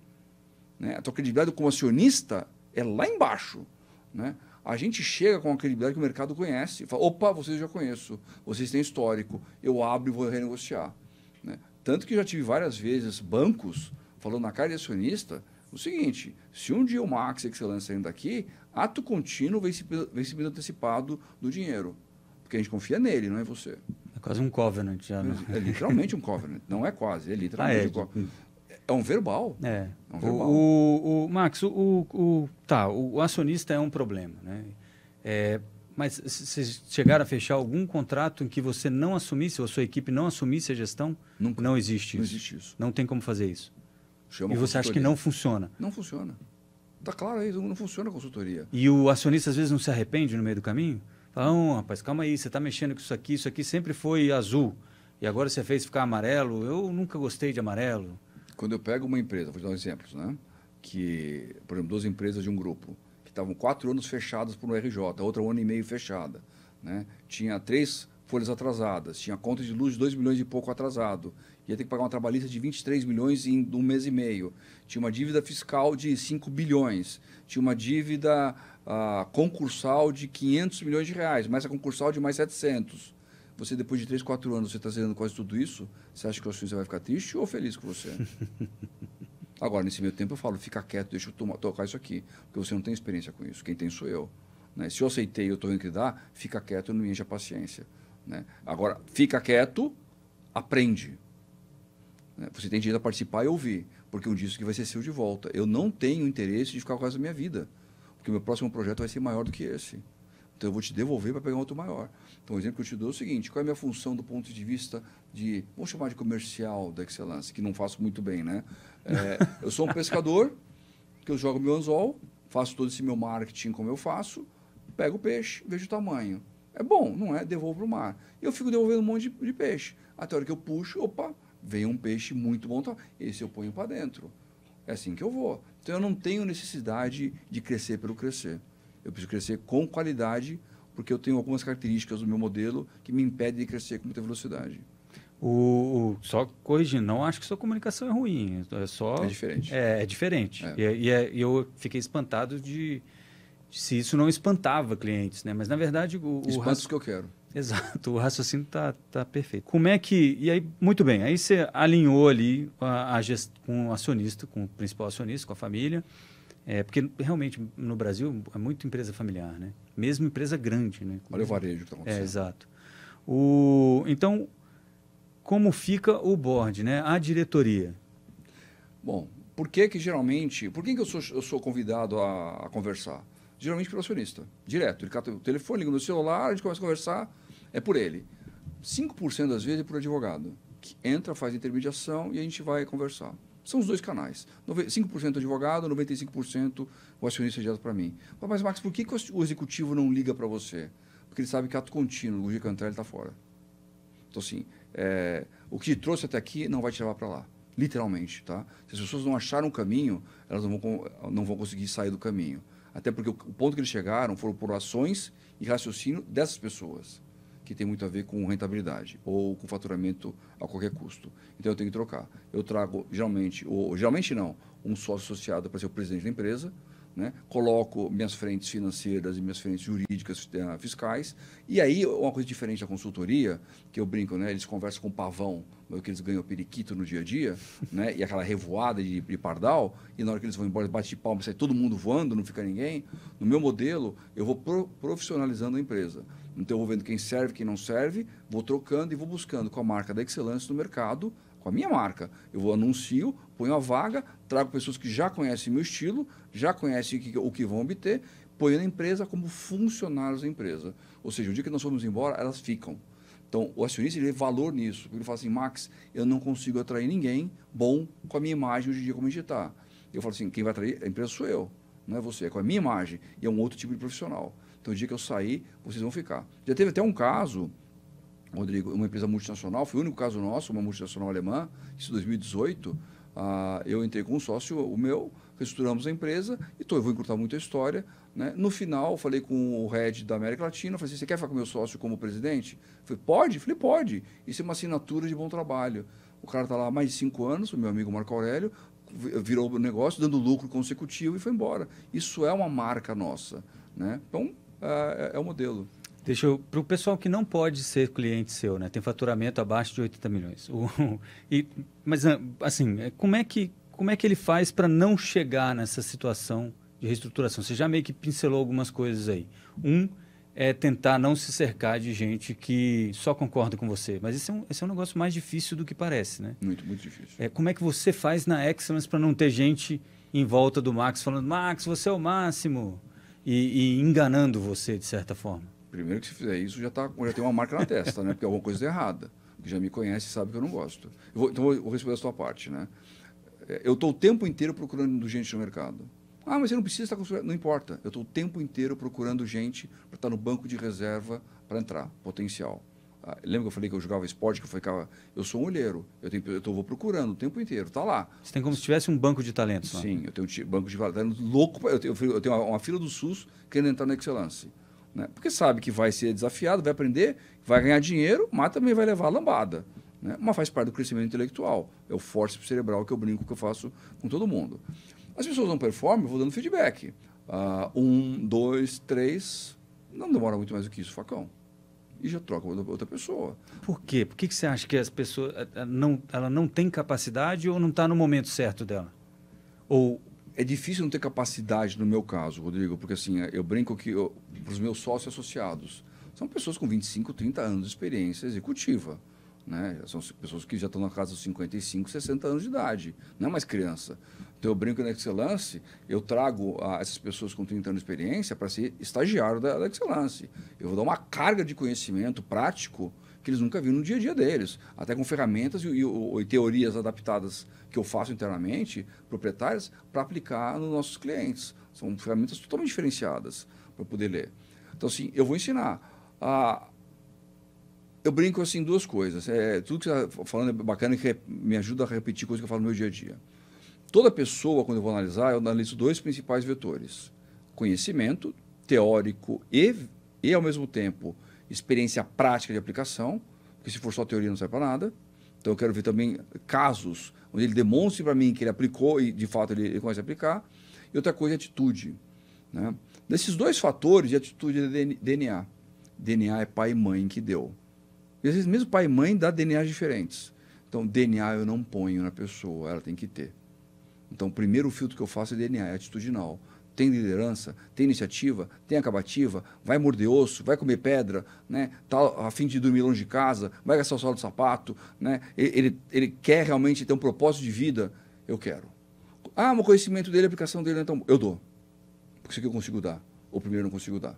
Né? A tua credibilidade como acionista é lá embaixo. Né? A gente chega com a credibilidade que o mercado conhece. Fala, opa, vocês já conheço, vocês têm histórico, eu abro e vou renegociar. Né? Tanto que já tive várias vezes bancos falando na cara de acionista o seguinte: se um dia o Max excelência você lança daqui, ato contínuo vencimento, vencimento antecipado do dinheiro. Porque a gente confia nele, não é você. É quase um covenant já. Né? É, literalmente um covenant. Não é quase, é literalmente ah, é. um tipo, covenant. É um verbal. É. é um verbal. O, o, o Max, o, o, tá, o acionista é um problema, né? É, mas vocês chegaram a fechar algum contrato em que você não assumisse, ou a sua equipe não assumisse a gestão? Nunca. Não existe Não existe isso. Não tem como fazer isso. Chama e você acha que não funciona? Não funciona. Está claro aí, não funciona a consultoria. E o acionista às vezes não se arrepende no meio do caminho? Fala, não, rapaz, calma aí, você está mexendo com isso aqui, isso aqui sempre foi azul. E agora você fez ficar amarelo. Eu nunca gostei de amarelo. Quando eu pego uma empresa, vou te dar um exemplo, né? Que, por exemplo, duas empresas de um grupo, que estavam quatro anos fechadas por um RJ, outra um ano e meio fechada. Né? Tinha três folhas atrasadas, tinha conta de luz de 2 milhões e pouco atrasado, ia ter que pagar uma trabalhista de 23 milhões em um mês e meio, tinha uma dívida fiscal de 5 bilhões, tinha uma dívida ah, concursal de 500 milhões de reais, mais a concursal de mais 700. Você, depois de 3, 4 anos, você está zerando quase tudo isso, você acha que o acionista vai ficar triste ou feliz com você? Agora, nesse meio tempo, eu falo, fica quieto, deixa eu tocar isso aqui, porque você não tem experiência com isso, quem tem sou eu. Né? Se eu aceitei e eu estou vendo que dá, fica quieto, não me enche a paciência. Né? Agora, fica quieto, aprende. Né? Você tem direito a participar e ouvir, porque um dia isso que vai ser seu de volta. Eu não tenho interesse de ficar com essa minha vida, porque meu próximo projeto vai ser maior do que esse. Então eu vou te devolver para pegar um outro maior. Então o exemplo que eu te dou é o seguinte: qual é a minha função do ponto de vista de, vamos chamar de comercial da excelência que não faço muito bem, né? É, eu sou um pescador, que eu jogo meu anzol, faço todo esse meu marketing como eu faço, pego o peixe, vejo o tamanho. É bom, não é? Devolvo para o mar. E eu fico devolvendo um monte de, de, peixe. Até a hora que eu puxo, opa, vem um peixe muito bom. Tá? Esse eu ponho para dentro. É assim que eu vou. Então eu não tenho necessidade de crescer pelo crescer. Eu preciso crescer com qualidade, porque eu tenho algumas características do meu modelo que me impedem de crescer com muita velocidade. O, o, só corrigindo, não acho que sua comunicação é ruim. É só. É diferente. É, é diferente. É. E, é, e é, eu fiquei espantado de se isso não espantava clientes, né? Mas na verdade o, o raci... que eu quero. Exato, o raciocínio tá, tá perfeito. Como é que e aí muito bem, aí você alinhou ali a, a gest... com o acionista, com o principal acionista, com a família, é porque realmente no Brasil é muito empresa familiar, né? Mesmo empresa grande, né? Olha o varejo que tá acontecendo. É, exato. O então como fica o board, né? A diretoria. Bom, por que que geralmente, por que que eu sou, eu sou convidado a, a conversar? geralmente pelo acionista, direto. Ele cata o telefone, liga no celular, a gente começa a conversar, é por ele. 5% das vezes é por advogado, que entra, faz intermediação e a gente vai conversar. São os dois canais. 5% advogado, 95% o acionista direto para mim. Mas, Max, por que, que o executivo não liga para você? Porque ele sabe que é ato contínuo, o dia que entrar, ele está fora. Então, assim, é, o que te trouxe até aqui não vai te levar para lá. Literalmente, tá? Se as pessoas não acharam o caminho, elas não vão, não vão conseguir sair do caminho. Até porque o ponto que eles chegaram foram por ações e raciocínio dessas pessoas, que tem muito a ver com rentabilidade ou com faturamento a qualquer custo. Então eu tenho que trocar. Eu trago, geralmente, ou geralmente não, um sócio associado para ser o presidente da empresa, né? coloco minhas frentes financeiras e minhas frentes jurídicas eh, fiscais. E aí, uma coisa diferente da consultoria, que eu brinco, né? eles conversam com o pavão, que eles ganham periquito no dia a dia, né? E aquela revoada de, de pardal, e na hora que eles vão embora, bate de palma, sai todo mundo voando, não fica ninguém. No meu modelo, eu vou pro, profissionalizando a empresa. Então, eu vou vendo quem serve, quem não serve, vou trocando e vou buscando com a marca da excelência no mercado, com a minha marca. Eu vou anuncio, ponho a vaga, trago pessoas que já conhecem meu estilo, já conhecem o que, o que vão obter, ponho na empresa como funcionários da empresa. Ou seja, o dia que nós formos embora, elas ficam. Então, o acionista ele vê valor nisso. Ele fala assim, Max, eu não consigo atrair ninguém bom com a minha imagem hoje em dia como a gente está. Eu falo assim, quem vai atrair a empresa sou eu, não é você, é com a minha imagem. E é um outro tipo de profissional. Então, o dia que eu sair, vocês vão ficar. Já teve até um caso, Rodrigo, uma empresa multinacional, foi o único caso nosso, uma multinacional alemã, isso em 2018. Uh, ah, eu entrei com um sócio, o meu, reestruturamos a empresa, e então, eu vou encurtar muito a história. Né? No final, falei com o head da América Latina, falei assim, você quer ficar com meu sócio como presidente? Falei, pode? Falei, pode. Isso é uma assinatura de bom trabalho. O cara está lá há mais de cinco anos, o meu amigo Marco Aurélio, virou o negócio, dando lucro consecutivo e foi embora. Isso é uma marca nossa. Né? Então, é, é, é o modelo. Deixa eu, para o pessoal que não pode ser cliente seu, né? Tem faturamento abaixo de 80 milhões. O, e, mas, ah, assim, é, como é que, como é que ele faz para não chegar nessa situação de reestruturação. Você já meio que pincelou algumas coisas aí. Um é tentar não se cercar de gente que só concorda com você. Mas esse é um, esse é um negócio mais difícil do que parece, né? Muito, muito difícil. É, como é que você faz na Excellence para não ter gente em volta do Max falando, Max, você é o máximo, e, e enganando você de certa forma? Primeiro que se fizer isso, já, tá, já tem uma marca na testa, né? Porque é alguma coisa está errada. Que já me conhece sabe que eu não gosto. Eu vou, então, eu vou responder a sua parte, né? É, eu estou o tempo inteiro procurando gente no mercado. Ah, mas você não precisa estar construindo. Não importa. Eu estou o tempo inteiro procurando gente para estar no banco de reserva para entrar, potencial. Ah, lembra que eu falei que eu jogava esporte, que eu falei, eu sou um olheiro, eu, tenho, eu tô, vou procurando o tempo inteiro, Está lá. Você tem como se tivesse um banco de talentos lá. Né? Sim, eu tenho um banco de talentos louco, eu tenho, eu tenho uma, uma, fila do SUS querendo entrar na Excelência. Né? Porque sabe que vai ser desafiado, vai aprender, vai ganhar dinheiro, mas também vai levar a lambada. Né? Mas faz parte do crescimento intelectual, é o force cerebral que eu brinco que eu faço com todo mundo. As pessoas não performam, eu vou dando feedback. Uh, um, dois, três, não demora muito mais do que isso, facão. E já troca outra pessoa. Por quê? Por que, que você acha que as pessoas não, ela não tem capacidade ou não está no momento certo dela? Ou é difícil não ter capacidade no meu caso, Rodrigo, porque assim, eu brinco que para os meus sócios associados, são pessoas com 25, 30 anos de experiência executiva. Né? São pessoas que já estão na casa dos 55, 60 anos de idade, não é mais criança. Então, eu brinco na Excelance, eu trago a, ah, essas pessoas com 30 anos de experiência para ser estagiário da, da Excelance. Eu vou dar uma carga de conhecimento prático que eles nunca viram no dia a dia deles, até com ferramentas e, e, e teorias adaptadas que eu faço internamente, proprietárias, para aplicar nos nossos clientes. São ferramentas totalmente diferenciadas para poder ler. Então, assim, eu vou ensinar. Ah, eu brinco assim duas coisas. É, tudo que você está falando é bacana e me ajuda a repetir coisas que eu falo no meu dia a dia. Toda pessoa, quando eu vou analisar, eu analiso dois principais vetores: conhecimento teórico e, e ao mesmo tempo, experiência prática de aplicação, porque se for só teoria não serve para nada. Então eu quero ver também casos onde ele demonstre para mim que ele aplicou e de fato ele, ele começa a aplicar. E outra coisa é atitude. Né? Desses dois fatores de atitude é DNA. DNA é pai e mãe que deu. E às vezes mesmo pai e mãe dá DNAs diferentes. Então DNA eu não ponho na pessoa, ela tem que ter. Então, o primeiro filtro que eu faço é DNA, é atitudinal. Tem liderança, tem iniciativa, tem acabativa, vai morder osso, vai comer pedra, né? tá a fim de dormir longe de casa, vai gastar o sol do sapato, né? ele, ele quer realmente ter um propósito de vida, eu quero. Ah, o conhecimento dele, a aplicação dele então é tão Eu dou. Porque isso aqui eu consigo dar. Ou primeiro não consigo dar.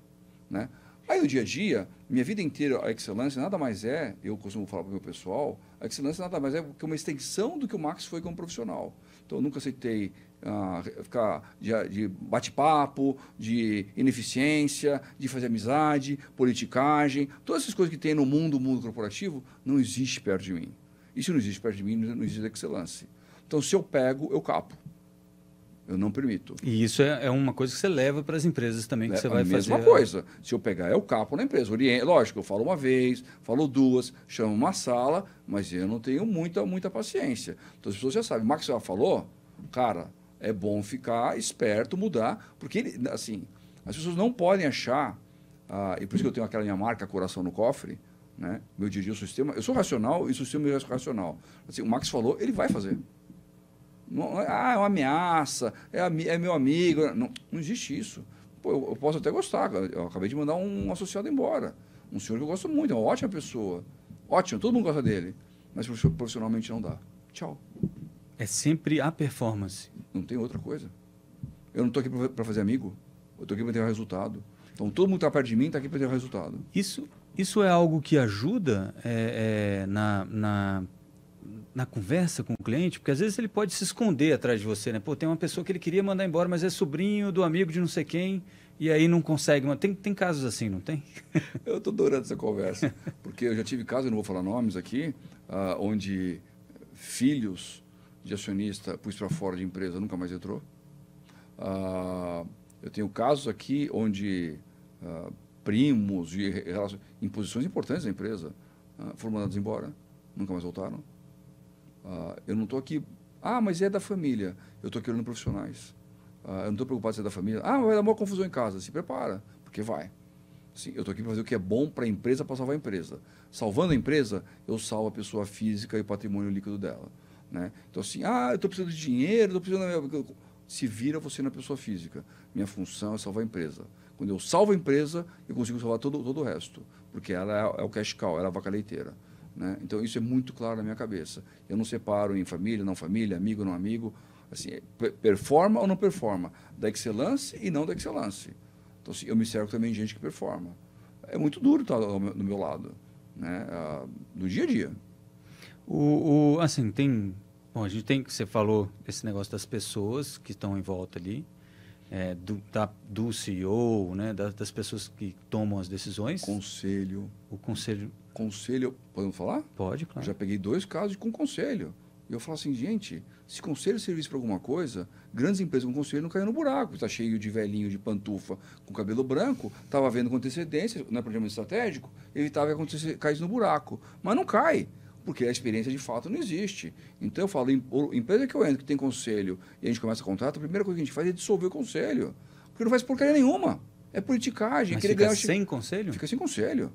Né? Aí o dia a dia, minha vida inteira, a excelência nada mais é, eu costumo falar para o meu pessoal, a excelência nada mais é que uma extensão do que o Max foi como profissional. Então, eu nunca aceitei ah, ficar de, de bate-papo, de ineficiência, de fazer amizade, politicagem. Todas essas coisas que tem no mundo, mundo corporativo, não existe perto de mim. E se não existe perto de mim, não existe excelência. Então, se eu pego, eu capo. Eu não permito. E isso é, é uma coisa que você leva para as empresas também, que é, você vai fazer. A mesma fazer... coisa. Se eu pegar, é o capo na empresa. Oriente, lógico, eu falo uma vez, falo duas, chamo uma sala, mas eu não tenho muita, muita paciência. Então as pessoas já sabem. O Max já falou, cara, é bom ficar esperto, mudar, porque, ele, assim, as pessoas não podem achar, ah, e por isso que eu tenho aquela minha marca Coração no Cofre, né? meu dirigir o sistema. Eu sou racional e o sistema é racional. Assim, o Max falou, ele vai fazer. Não, ah, é uma ameaça, é, é meu amigo. Né? Não, não existe isso. Pô, eu, eu, posso até gostar. Eu acabei de mandar um associado embora. Um senhor que eu gosto muito, é uma ótima pessoa. Ótimo, todo mundo gosta dele. Mas profissionalmente não dá. Tchau. É sempre a performance. Não tem outra coisa. Eu não estou aqui para fazer amigo. Eu estou aqui para ter um resultado. Então, todo mundo que está perto de mim está aqui para ter um resultado. Isso, isso é algo que ajuda é, é, na, na na conversa com o cliente, porque às vezes ele pode se esconder atrás de você, né? Pô, tem uma pessoa que ele queria mandar embora, mas é sobrinho do amigo de não sei quem, e aí não consegue. Tem, tem casos assim, não tem? eu estou adorando essa conversa, porque eu já tive casos, não vou falar nomes aqui, uh, onde filhos de acionista pus para fora de empresa, nunca mais entrou. Uh, eu tenho casos aqui onde uh, primos e em posições importantes da empresa foram mandados embora, nunca mais voltaram. Uh, eu não estou aqui, ah, mas é da família. Eu estou aqui olhando profissionais. Uh, eu não estou preocupado se é da família. Ah, vai dar uma confusão em casa. Se prepara, porque vai. sim eu estou aqui para fazer o que é bom para a empresa, para salvar a empresa. Salvando a empresa, eu salvo a pessoa física e o patrimônio líquido dela. Né? Então, assim, ah, eu estou precisando de dinheiro, estou precisando. Minha... Se vira você na pessoa física. Minha função é salvar a empresa. Quando eu salvo a empresa, eu consigo salvar todo, todo o resto, porque ela é, é o cash cow, ela é a vaca leiteira. Né? Então, isso é muito claro na minha cabeça. Eu não separo em família, não família, amigo, não amigo. Assim, é, performa ou não performa? Da excelência e não da excelência. Então, assim, eu me cerco também de gente que performa. É muito duro estar do meu, do meu lado, né? Ah, no dia a dia. O, o, assim, tem... Bom, a gente tem... Você falou esse negócio das pessoas que estão em volta ali, é, do, da, do CEO, né? das, das pessoas que tomam as decisões. Conselho. O conselho conselho. Podemos falar? Pode, claro. já peguei dois casos com conselho. E eu falo assim, gente, se conselho servisse para alguma coisa, grandes empresas com conselho não caíram no buraco. Está cheio de velhinho de pantufa com cabelo branco, estava vendo com antecedência, não é planejamento estratégico, evitava que acontecesse, caísse no buraco. Mas não cai, porque a experiência de fato não existe. Então eu falo, empresa que eu entro, que tem conselho, e a gente começa a contrato, a primeira coisa que a gente faz é dissolver o conselho. Porque não faz porcaria nenhuma. É politicagem. Mas fica ganhar... sem conselho? Fica sem conselho.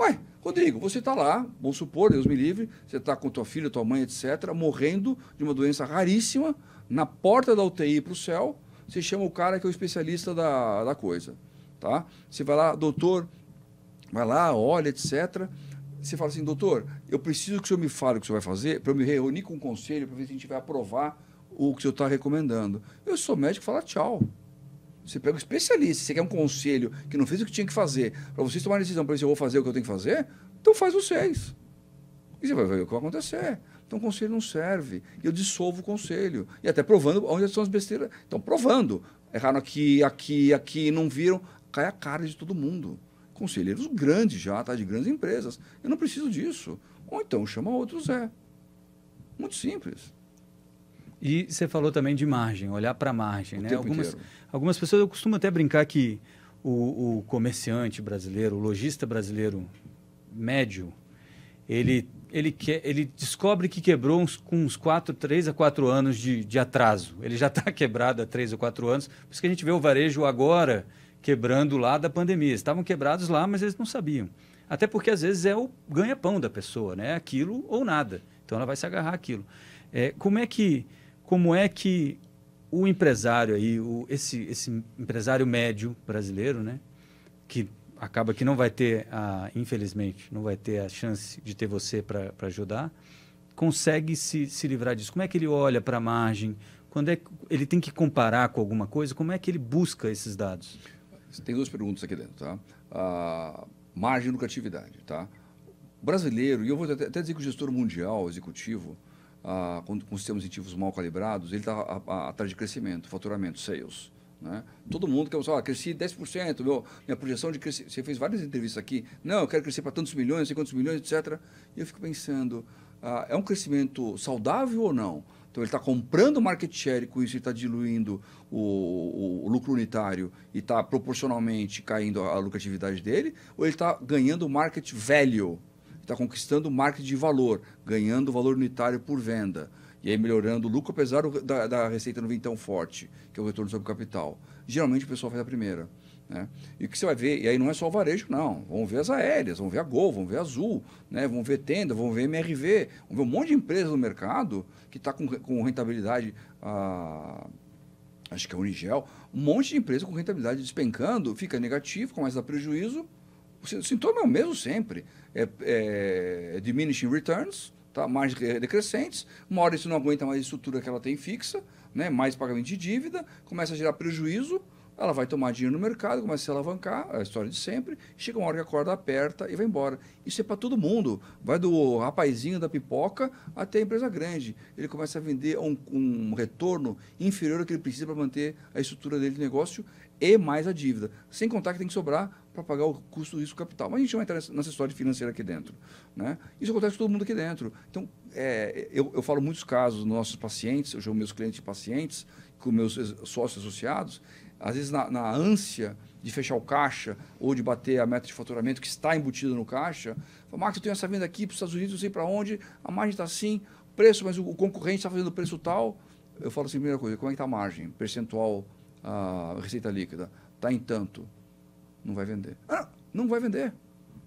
Ué, Rodrigo, você está lá, vamos supor, Deus me livre, você está com tua filha, tua mãe, etc., morrendo de uma doença raríssima, na porta da UTI para o céu, você chama o cara que é o especialista da, da coisa, tá? Você vai lá, doutor, vai lá, olha, etc., você fala assim, doutor, eu preciso que o senhor me fale o que o senhor vai fazer para eu me reunir com o conselho para ver se a gente vai aprovar o que o senhor está recomendando. Eu sou médico, fala tchau. Você pega um especialista. Você quer um conselho que não fez o que tinha que fazer para vocês tomarem decisão para ver se eu vou fazer o que eu tenho que fazer? Então faz vocês. E você vai ver o que vai acontecer. Então o conselho não serve. E eu dissolvo o conselho. E até provando onde são as besteiras. Então, provando. Erraram aqui, aqui, aqui, não viram. Cai a cara de todo mundo. Conselheiros grandes já, tá? De grandes empresas. Eu não preciso disso. Ou então chama outro Zé. Muito simples. E você falou também de margem, olhar para a margem, o né? Algumas, inteiro. Algumas pessoas, eu costumo até brincar que o, o comerciante brasileiro, o lojista brasileiro médio, ele, ele, ele descobre que quebrou uns, com uns quatro 3 a 4 anos de, de atraso. Ele já está quebrado há 3 ou 4 anos. Por isso que a gente vê o varejo agora quebrando lá da pandemia. Estavam quebrados lá, mas eles não sabiam. Até porque às vezes é o ganha-pão da pessoa, né? Aquilo ou nada. Então ela vai se agarrar aquilo. É, como é que como é que o empresário aí, o, esse, esse empresário médio brasileiro, né, que acaba que não vai ter, a, infelizmente, não vai ter a chance de ter você para ajudar, consegue se, se livrar disso? Como é que ele olha para a margem? Quando é que ele tem que comparar com alguma coisa? Como é que ele busca esses dados? Tem duas perguntas aqui dentro, tá? a margem e lucratividade, tá? brasileiro, e eu vou até, até dizer que o gestor mundial, executivo, com, sistemas incentivos mal calibrados, ele está atrás de crescimento, faturamento, sales. Né? Todo mundo quer falar, ah, cresci 10%, meu, minha projeção de crescer. Você fez várias entrevistas aqui, não, eu quero crescer para tantos milhões, sei quantos milhões, etc. E eu fico pensando, ah, é um crescimento saudável ou não? Então ele está comprando market share e com isso ele está diluindo o, o, o, lucro unitário e está proporcionalmente caindo a, a lucratividade dele, ou ele está ganhando market value está conquistando marketing de valor, ganhando valor unitário por venda. E aí melhorando o lucro, apesar da, da receita não vir tão forte, que é o retorno sobre o capital. Geralmente o pessoal faz a primeira. Né? E o que você vai ver, e aí não é só o varejo, não. Vão ver as aéreas, vão ver a Gol, vão ver a Azul, né? vão ver tenda, vão ver MRV, vão ver um monte de empresas no mercado que está com, com, rentabilidade, ah, acho que é a Unigel, um monte de empresa com rentabilidade despencando, fica negativo, começa a dar prejuízo. O sintoma é o mesmo sempre. É, é, é, diminishing returns, tá? margens decrescentes. Uma hora isso não aguenta mais a estrutura que ela tem fixa, né? mais pagamento de dívida, começa a gerar prejuízo ela vai tomar dinheiro no mercado, começa a se alavancar, é a história de sempre, chega uma hora que a corda aperta e vai embora. Isso é para todo mundo. Vai do rapazinho da pipoca até a empresa grande. Ele começa a vender um, um retorno inferior ao que ele precisa para manter a estrutura dele de negócio e mais a dívida. Sem contar que tem que sobrar para pagar o custo do risco capital. Mas a gente não vai entrar nessa história financeira aqui dentro. Né? Isso acontece com todo mundo aqui dentro. Então, é, eu, eu falo muitos casos nos nossos pacientes, eu chamo meus clientes e pacientes, com meus sócios associados, às vezes na, na ânsia de fechar o caixa ou de bater a meta de faturamento que está embutida no caixa, fala, Max, eu tenho essa venda aqui para os Estados Unidos, não sei para onde, a margem está assim, preço, mas o, o concorrente está fazendo preço tal. Eu falo assim, primeira coisa, como é que está a margem? Percentual, a receita líquida. Está em tanto. Não vai vender. Ah, não vai vender.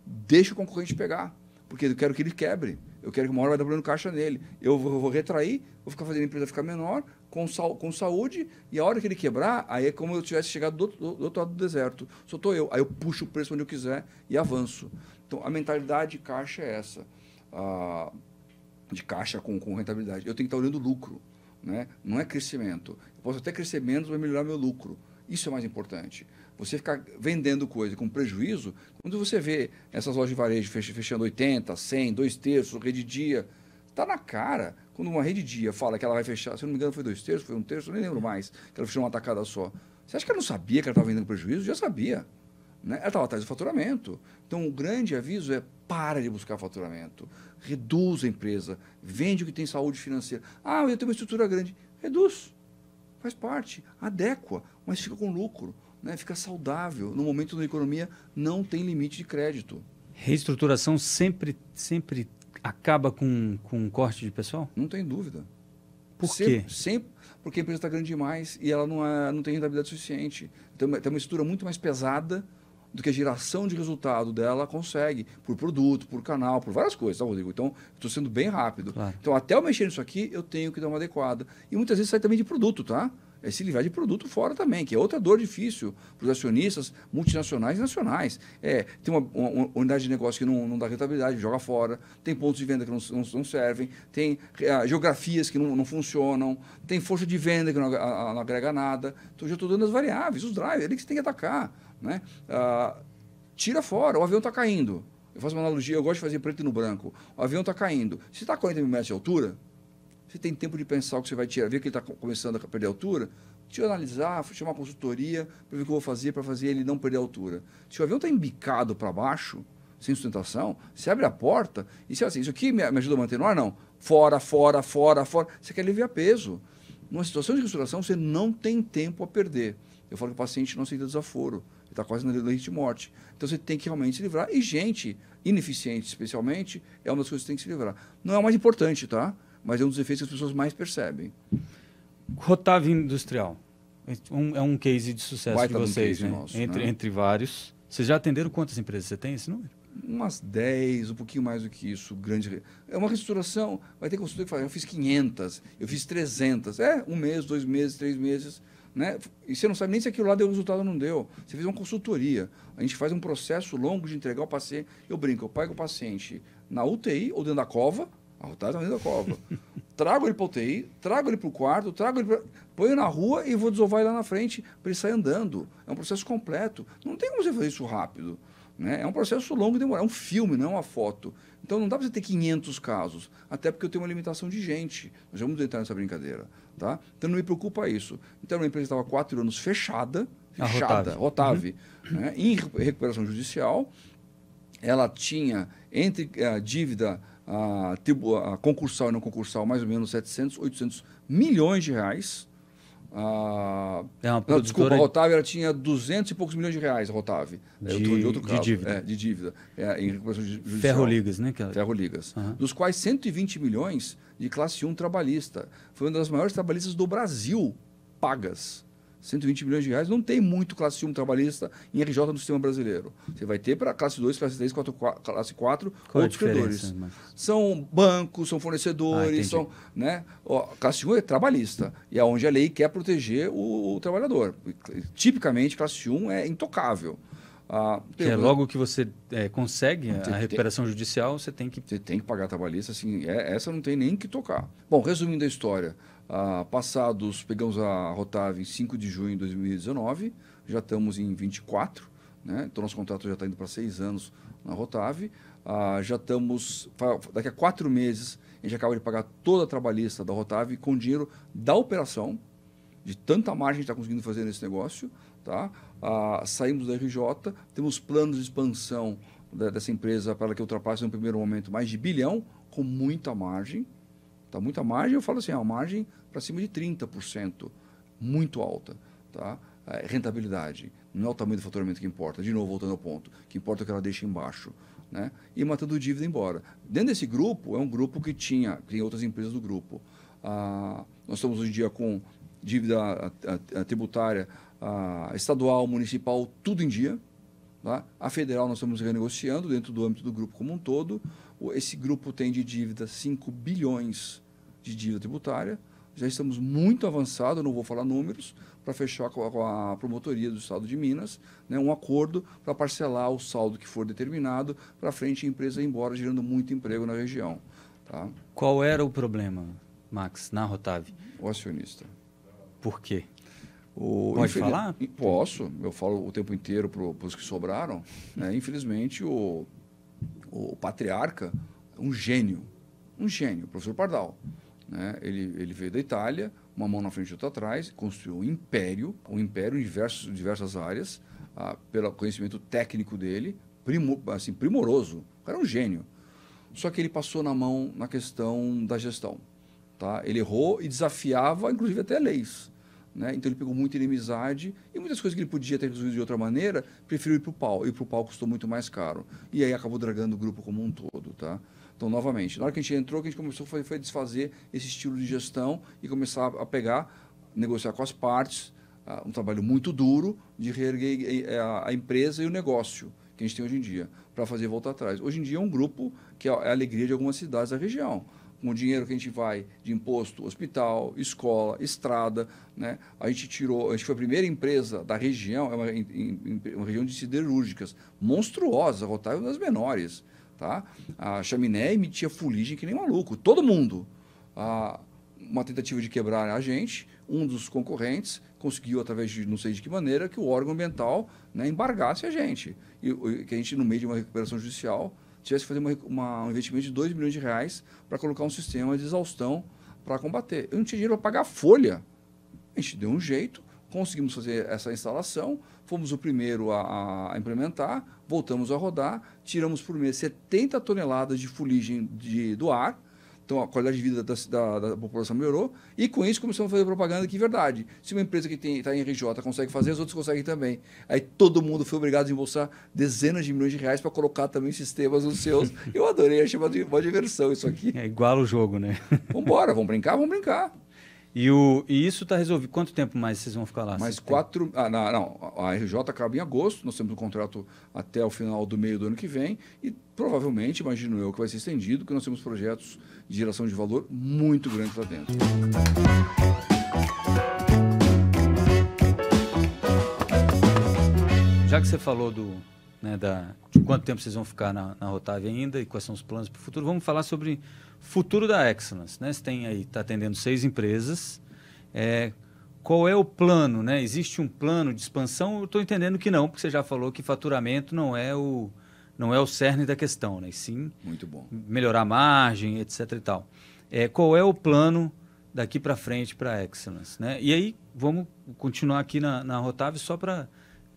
Deixa o concorrente pegar, porque eu quero que ele quebre. Eu quero que uma hora vai dar problema no caixa nele. Eu vou, eu vou retrair, vou ficar fazendo a empresa ficar menor, com, sal, com saúde, e a hora que ele quebrar, aí é como eu tivesse chegado do, do, do outro lado do deserto. Só estou eu. Aí eu puxo o preço onde eu quiser e avanço. Então, a mentalidade de caixa é essa. Ah, de caixa com, com rentabilidade. Eu tenho que estar olhando lucro, né? não é crescimento. Eu posso até crescer menos, mas melhorar meu lucro. Isso é mais importante. Você ficar vendendo coisa com prejuízo, quando você vê essas lojas de varejo fechando 80, 100, dois terços, rede dia, Está na cara. Quando uma rede dia fala que ela vai fechar, se eu não me engano, foi dois terços, foi um terço, eu nem lembro mais, que ela fechou uma atacada só. Você acha que ela não sabia que ela estava vendendo prejuízo? Já sabia. Né? Ela estava atrás do faturamento. Então, o grande aviso é para de buscar faturamento. Reduz a empresa. Vende o que tem saúde financeira. Ah, eu tenho uma estrutura grande. Reduz. Faz parte. Adequa. Mas fica com lucro. Né? Fica saudável. No momento da economia não tem limite de crédito. Reestruturação sempre, sempre acaba com, com um corte de pessoal? Não tem dúvida. Por sempre, quê? Sempre, porque a empresa está grande demais e ela não, é, não tem rentabilidade suficiente. Tem uma, tem uma estrutura muito mais pesada do que a geração de resultado dela consegue, por produto, por canal, por várias coisas, tá, Rodrigo? Então, estou sendo bem rápido. Claro. Então, até eu mexer nisso aqui, eu tenho que dar uma adequada. E muitas vezes sai também de produto, tá? é se livrar de produto fora também, que é outra dor difícil para os acionistas multinacionais e nacionais. É, tem uma, uma, unidade de negócio que não, não dá rentabilidade, joga fora, tem pontos de venda que não, não, não servem, tem é, geografias que não, não funcionam, tem força de venda que não, a, não agrega nada. Então, já estou dando as variáveis, os drivers, é ele que tem que atacar. Né? Ah, tira fora, o avião está caindo. Eu faço uma analogia, eu gosto de fazer preto no branco. O avião está caindo. Se está a 40 mil metros de altura, você tem tempo de pensar o que você vai tirar, ver que ele está começando a perder a altura? Deixa eu analisar, chamar uma consultoria para ver o que eu vou fazer para fazer ele não perder a altura. Se o avião está embicado para baixo, sem sustentação, você abre a porta e você assim, isso aqui me, ajuda a manter no ar? Não. Fora, fora, fora, fora. Você quer aliviar peso. Numa situação de restauração, você não tem tempo a perder. Eu falo que o paciente não aceita desaforo. Ele está quase na leite de morte. Então você tem que realmente se livrar. E gente ineficiente, especialmente, é uma das coisas que você tem que se livrar. Não é o mais importante, tá? mas é um dos efeitos que as pessoas mais percebem. Rotave Industrial é um, é um case de sucesso Baita de vocês, um né? Nosso, entre, né? entre vários. Vocês já atenderam quantas empresas? Você tem esse número? Umas 10, um pouquinho mais do que isso. Grande. É uma restauração. Vai ter consultor que fala: eu fiz 500, eu fiz 300. É, um mês, dois meses, três meses. Né? E você não sabe nem se aquilo lá deu resultado ou não deu. Você fez uma consultoria. A gente faz um processo longo de entregar o paciente. Eu brinco, eu pego o paciente na UTI ou dentro da cova, a ah, rotada tá dentro da cova. trago ele para o UTI, trago ele para o quarto, trago ele pra... ponho na rua e vou desovar ele lá na frente para ele sair andando. É um processo completo. Não tem como você fazer isso rápido. Né? É um processo longo e demorado. É um filme, não é uma foto. Então não dá para você ter 500 casos, até porque eu tenho uma limitação de gente. Nós vamos entrar nessa brincadeira. Tá? Então não me preocupa isso. Então a empresa estava quatro anos fechada, fechada, Rotave, uhum. né? em recuperação judicial. Ela tinha entre a eh, dívida a, a concursal e não concursal mais ou menos 700, 800 milhões de reais. A, é uma produtora... Desculpa, a Rotave ela tinha 200 e poucos milhões de reais, a Rotave. É, de, de, outro caso, de dívida. É, de dívida é, em recuperação judicial. Ferroligas, né? Que... Ligas. Uhum. Dos quais 120 milhões de classe 1 trabalhista. Foi uma das maiores trabalhistas do Brasil, pagas. 120 milhões de reais, não tem muito classe 1 trabalhista em RJ no sistema brasileiro. Você vai ter para classe 2, classe 3, 4, 4, classe 4 Qual outros credores. Mas... São bancos, são fornecedores, ah, são. Né? Ó, classe 1 é trabalhista, e é onde a lei quer proteger o, o trabalhador. Tipicamente, classe 1 é intocável. Ah, que é logo que você é, consegue tem, a recuperação tem, judicial, você tem que. Você tem que pagar trabalhista, assim, é, essa não tem nem que tocar. Bom, resumindo a história, ah, passados, pegamos a Rotave em 5 de junho de 2019, já estamos em 24, né? então nosso contrato já está indo para seis anos na Rotave. Ah, já estamos, daqui a quatro meses, a gente acaba de pagar toda a trabalhista da Rotave com dinheiro da operação, de tanta margem que está conseguindo fazer nesse negócio. Tá? Ah, saímos da RJ, temos planos de expansão da, dessa empresa para que ultrapasse no primeiro momento mais de bilhão, com muita margem. Tá? Muita margem, eu falo assim, é a margem para cima de 30%, muito alta, tá? É, rentabilidade, não é o tamanho do faturamento que importa, de novo voltando ao ponto, o que importa é que ela deixe embaixo, né? E matando dívida embora. Dentro desse grupo, é um grupo que tinha, tem outras empresas do grupo. Ah, nós estamos hoje em dia com dívida a, a, a tributária a, estadual, municipal, tudo em dia. Tá? A federal nós estamos renegociando dentro do âmbito do grupo como um todo. Esse grupo tem de dívida 5 bilhões de dívida tributária já estamos muito avançados, não vou falar números, para fechar com a, com a, promotoria do Estado de Minas né, um acordo para parcelar o saldo que for determinado para frente a empresa ir embora, gerando muito emprego na região. Tá? Qual era o problema, Max, na Rotave? O acionista. Por quê? O, Pode infeliz... falar? Posso, eu falo o tempo inteiro para os que sobraram. Né? Infelizmente, o, o patriarca, um gênio, um gênio, o professor Pardal. Né? Ele, ele veio da Itália, uma mão na frente e outra atrás, construiu um império, um império em diversos, diversas áreas, ah, pelo conhecimento técnico dele, primo, assim, primoroso. O cara é um gênio. Só que ele passou na mão na questão da gestão. Tá? Ele errou e desafiava, inclusive, até leis. Né? Então ele pegou muita inimizade e muitas coisas que ele podia ter resolvido de outra maneira, preferiu ir para o pau. E para o pau custou muito mais caro. E aí acabou dragando o grupo como um todo. Tá? Então, novamente, na hora que a gente entrou, que a gente começou foi, foi desfazer esse estilo de gestão e começar a pegar, negociar com as partes, uh, um trabalho muito duro de reerguer eh, eh, a, a empresa e o negócio que a gente tem hoje em dia, para fazer voltar atrás. Hoje em dia é um grupo que é, é a alegria de algumas cidades da região com o dinheiro que a gente vai de imposto, hospital, escola, estrada, né? A gente tirou, a gente foi a primeira empresa da região, é uma, uma, região de siderúrgicas monstruosa, Rotário é uma das menores. Tá? A chaminé emitia fuligem que nem maluco, todo mundo. Ah, uma tentativa de quebrar a gente, um dos concorrentes conseguiu, através de não sei de que maneira, que o órgão ambiental né, embargasse a gente. E que a gente, no meio de uma recuperação judicial, tivesse que fazer uma, uma, um investimento de 2 milhões de reais para colocar um sistema de exaustão para combater. Eu não tinha dinheiro para pagar a folha. A gente deu um jeito, conseguimos fazer essa instalação, fomos o primeiro a, a, implementar, voltamos a rodar, tiramos por mês 70 toneladas de fuligem de, do ar, então a qualidade de vida da, da, da, população melhorou, e com isso começamos a fazer propaganda que é verdade. Se uma empresa que está em RJ consegue fazer, as outras conseguem também. Aí todo mundo foi obrigado a desembolsar dezenas de milhões de reais para colocar também sistemas nos seus. Eu adorei, achei uma, uma diversão isso aqui. É igual o jogo, né? Vambora, vamos brincar, vamos brincar. E, o, e isso está resolvido. Quanto tempo mais vocês vão ficar lá? Mais quatro. Ah, não, não, a RJ acaba em agosto, nós temos um contrato até o final do meio do ano que vem, e provavelmente, imagino eu, que vai ser estendido, porque nós temos projetos de geração de valor muito grandes lá dentro. Já que você falou do, né, da, de quanto tempo vocês vão ficar na, na Rotave ainda e quais são os planos para o futuro, vamos falar sobre Futuro da Excellence, né? Você tem aí, está atendendo seis empresas. É, qual é o plano, né? Existe um plano de expansão? Eu estou entendendo que não, porque você já falou que faturamento não é o não é o cerne da questão, né? E sim, muito bom. Melhorar a margem, etc. E tal. É, qual é o plano daqui para frente para a Excellence, né? E aí vamos continuar aqui na, na Rotave só para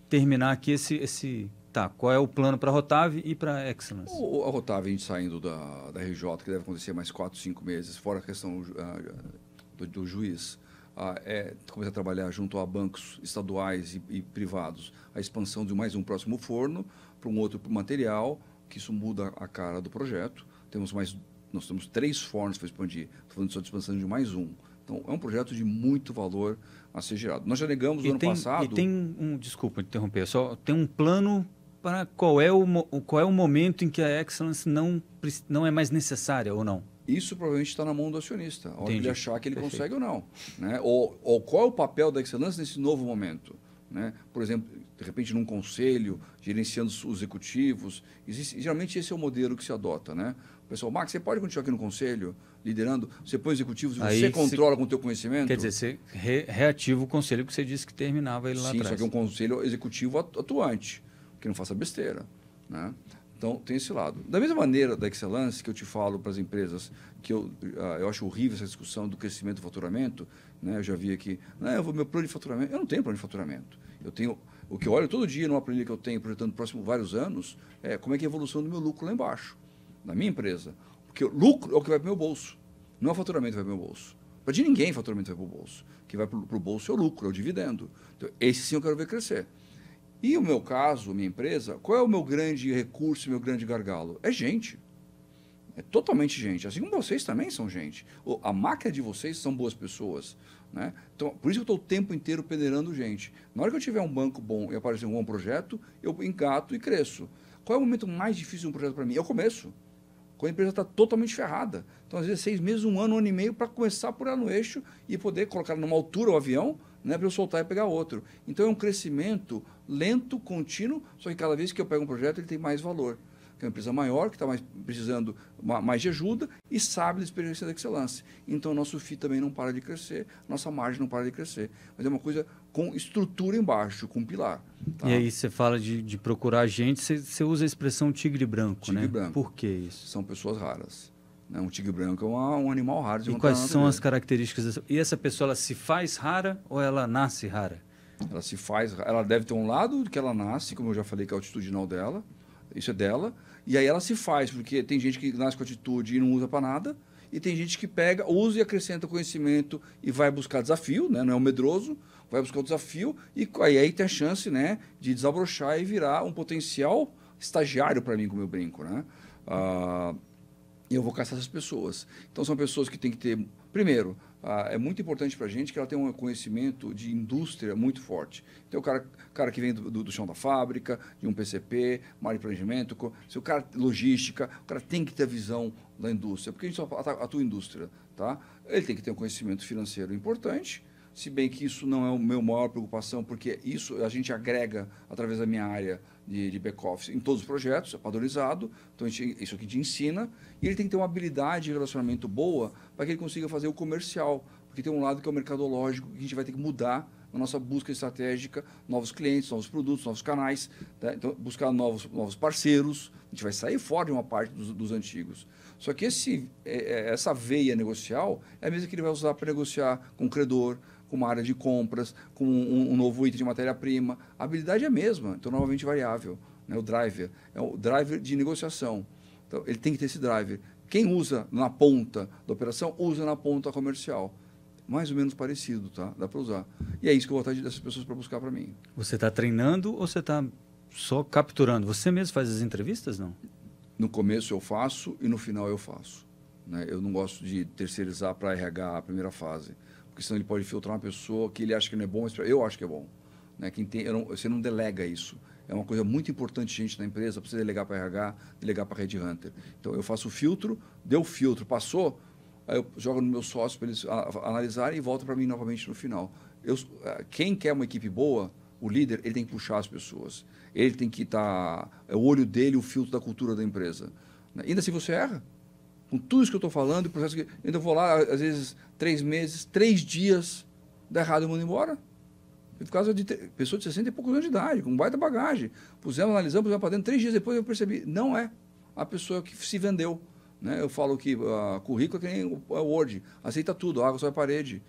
terminar aqui esse, esse Tá, qual é o plano para a Rotave e para a Excellence? O, a Rotave, a gente saindo da, da RJ, que deve acontecer mais 4, 5 meses, fora a questão uh, do, do, juiz, uh, é começar a trabalhar junto a bancos estaduais e, e privados a expansão de mais um próximo forno para um outro material, que isso muda a cara do projeto. Temos mais, nós temos três fornos para expandir, estou falando só de expansão de mais um. Então, é um projeto de muito valor a ser gerado. Nós já negamos no ano passado. E tem um, desculpa interromper, só tem um plano para qual é o, qual é o momento em que a Excellence não, não é mais necessária ou não? Isso provavelmente está na mão do acionista, a ele achar que ele Perfeito. consegue ou não. Né? Ou, ou qual é o papel da Excellence nesse novo momento? Né? Por exemplo, de repente num conselho, gerenciando os executivos. Existe, geralmente esse é o modelo que se adota, né? O pessoal, Max, você pode continuar aqui no conselho, liderando, você põe executivos, Aí você controla com o teu conhecimento? Quer dizer, você re reativa o conselho que você disse que terminava ele lá Sim, atrás. Sim, só que é um conselho executivo atuante que não faça besteira. Né? Então, tem esse lado. Da mesma maneira da excelência que eu te falo para as empresas, que eu, ah, eu acho horrível essa discussão do crescimento do faturamento, né? eu já vi aqui, né, eu vou, meu plano de faturamento, eu não tenho plano de faturamento. Eu tenho, o que eu olho todo dia numa planilha que eu tenho, projetando próximo vários anos, é como é que é a evolução do meu lucro lá embaixo, na minha empresa. Porque o lucro é o que vai para o meu bolso, não é o faturamento que vai para o meu bolso. Para de ninguém, faturamento vai para o bolso. O que vai para o bolso é o lucro, é o dividendo. Então, esse sim eu quero ver crescer. E o meu caso, minha empresa, qual é o meu grande recurso, meu grande gargalo? É gente. É totalmente gente. Assim como vocês também são gente. A máquina de vocês são boas pessoas. Né? Então, por isso que eu estou o tempo inteiro peneirando gente. Na hora que eu tiver um banco bom e aparecer um bom projeto, eu engato e cresço. Qual é o momento mais difícil de um projeto para mim? É o começo. Quando a empresa está totalmente ferrada. Então, às vezes, é seis meses, um ano, um ano e meio para começar por ela no eixo e poder colocar numa altura o avião né para eu soltar e pegar outro. Então é um crescimento lento, contínuo, só que cada vez que eu pego um projeto ele tem mais valor. Que é uma empresa maior, que está mais precisando mais de ajuda e sabe da experiência da excelência. Então o nosso FII também não para de crescer, nossa margem não para de crescer. Mas é uma coisa com estrutura embaixo, com pilar. Tá? E aí você fala de, de procurar gente, você, você usa a expressão tigre branco, tigre né? Branco. Por que isso? São pessoas raras né? Um tigre branco é um, um animal raro. e quais são as características dessa... E essa pessoa, ela se faz rara ou ela nasce rara? Ela se faz... Ela deve ter um lado que ela nasce, como eu já falei, que é altitudinal dela. Isso é dela. E aí ela se faz, porque tem gente que nasce com atitude e não usa para nada. E tem gente que pega, usa e acrescenta conhecimento e vai buscar desafio, né? Não é o um medroso, vai buscar o desafio. E aí, aí tem a chance, né? De desabrochar e virar um potencial estagiário para mim, com o meu brinco, né? Ah eu vou caçar essas pessoas. Então, são pessoas que têm que ter, primeiro, ah, é muito importante para a gente que ela tenha um conhecimento de indústria muito forte. Então, o cara, cara que vem do, do, do chão da fábrica, de um PCP, uma área de planejamento, se o cara logística, o cara tem que ter a visão da indústria, porque a gente só atua indústria, tá? Ele tem que ter um conhecimento financeiro importante, se bem que isso não é a minha maior preocupação, porque isso a gente agrega através da minha área de, de back-office em todos os projetos, é padronizado, então gente, isso aqui te ensina, e ele tem que ter uma habilidade de relacionamento boa para que ele consiga fazer o comercial, porque tem um lado que é o mercadológico, que a gente vai ter que mudar na nossa busca estratégica, novos clientes, novos produtos, novos canais, tá? então, buscar novos, novos parceiros, a gente vai sair fora de uma parte dos, dos antigos. Só que esse, é, é, essa veia negocial é a mesma que ele vai usar para negociar com o credor, com uma área de compras, com um, um novo item de matéria-prima. A habilidade é a mesma, então novamente variável. Né? O driver é o driver de negociação. Então, ele tem que ter esse driver. Quem usa na ponta da operação, usa na ponta comercial. Mais ou menos parecido, tá? Dá para usar. E é isso que eu vou atrás dessas pessoas para buscar para mim. Você está treinando ou você está só capturando? Você mesmo faz as entrevistas, não? No começo eu faço e no final eu faço. Né? Eu não gosto de terceirizar para RH a primeira fase porque senão ele pode filtrar uma pessoa que ele acha que não é bom, mas eu acho que é bom. Né? Quem tem, não, você não delega isso. É uma coisa muito importante, gente, na empresa, precisa delegar para RH, delegar para Red Hunter. Então, eu faço o filtro, deu o filtro, passou, aí eu jogo no meu sócio para eles analisarem e volta para mim novamente no final. Eu, eh, quem quer uma equipe boa, o líder, ele tem que puxar as pessoas. Ele tem que estar... Tá, é o olho dele, o filtro da cultura da empresa. Né? Ainda se assim você erra, com tudo isso que eu estou falando, processo que ainda vou lá, às vezes, três meses, três dias, dá errado e mando embora. Por causa de te... pessoa de 60 e poucos anos de idade, com baita bagagem. Pusemos, analisamos, pusemos para dentro, três dias depois eu percebi, não é a pessoa que se vendeu. Né? Eu falo que uh, currículo é que nem o é Word, aceita tudo, água só é parede.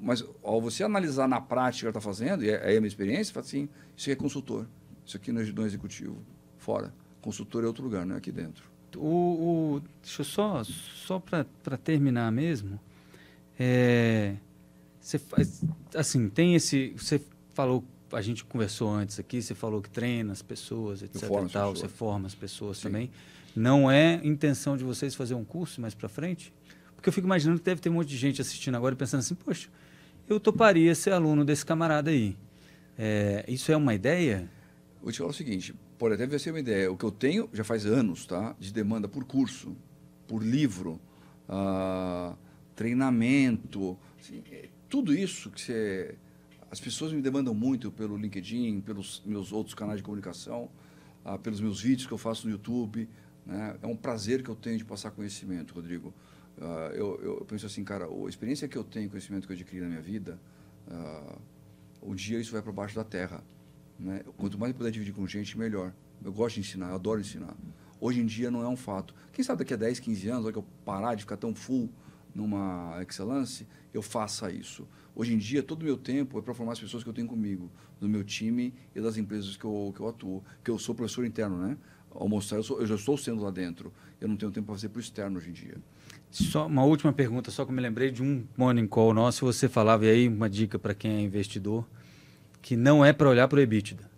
Mas ao você analisar na prática o que está fazendo, e é, é a minha experiência, fala assim, isso aqui é consultor, isso aqui é não é executivo, fora. Consultor é outro lugar, não é aqui dentro o, o, deixa eu só, só para terminar mesmo, é, você faz, assim, tem esse, você falou, a gente conversou antes aqui, você falou que treina as pessoas, etc e tal, você forma as pessoas Sim. também. Não é intenção de vocês fazer um curso mais para frente? Porque eu fico imaginando que deve ter um monte de gente assistindo agora e pensando assim, poxa, eu toparia ser aluno desse camarada aí. É, isso é uma ideia? Vou te falar o seguinte, por até você uma ideia, o que eu tenho já faz anos, tá? De demanda por curso, por livro, uh, treinamento, assim, é tudo isso que você as pessoas me demandam muito pelo LinkedIn, pelos meus outros canais de comunicação, ah, pelos meus vídeos que eu faço no YouTube. Né? É um prazer que eu tenho de passar conhecimento, Rodrigo. Ah, eu, eu, penso assim, cara, a experiência que eu tenho, o conhecimento que eu adquiri na minha vida, ah, um dia isso vai para baixo da terra. Né? Quanto mais eu puder dividir com gente, melhor. Eu gosto de ensinar, eu adoro ensinar. Hoje em dia não é um fato. Quem sabe daqui a 10, 15 anos, hora que eu parar de ficar tão full numa Excellence, eu faça isso. Hoje em dia, todo o meu tempo é para formar as pessoas que eu tenho comigo, do meu time e das empresas que eu, que eu atuo. Que eu sou professor interno, né? Ao mostrar, eu, sou, eu já estou sendo lá dentro. Eu não tenho tempo para fazer para o externo hoje em dia. Só uma última pergunta, só que eu me lembrei de um morning call nosso. Você falava, e aí uma dica para quem é investidor, que não é para olhar para o EBITDA.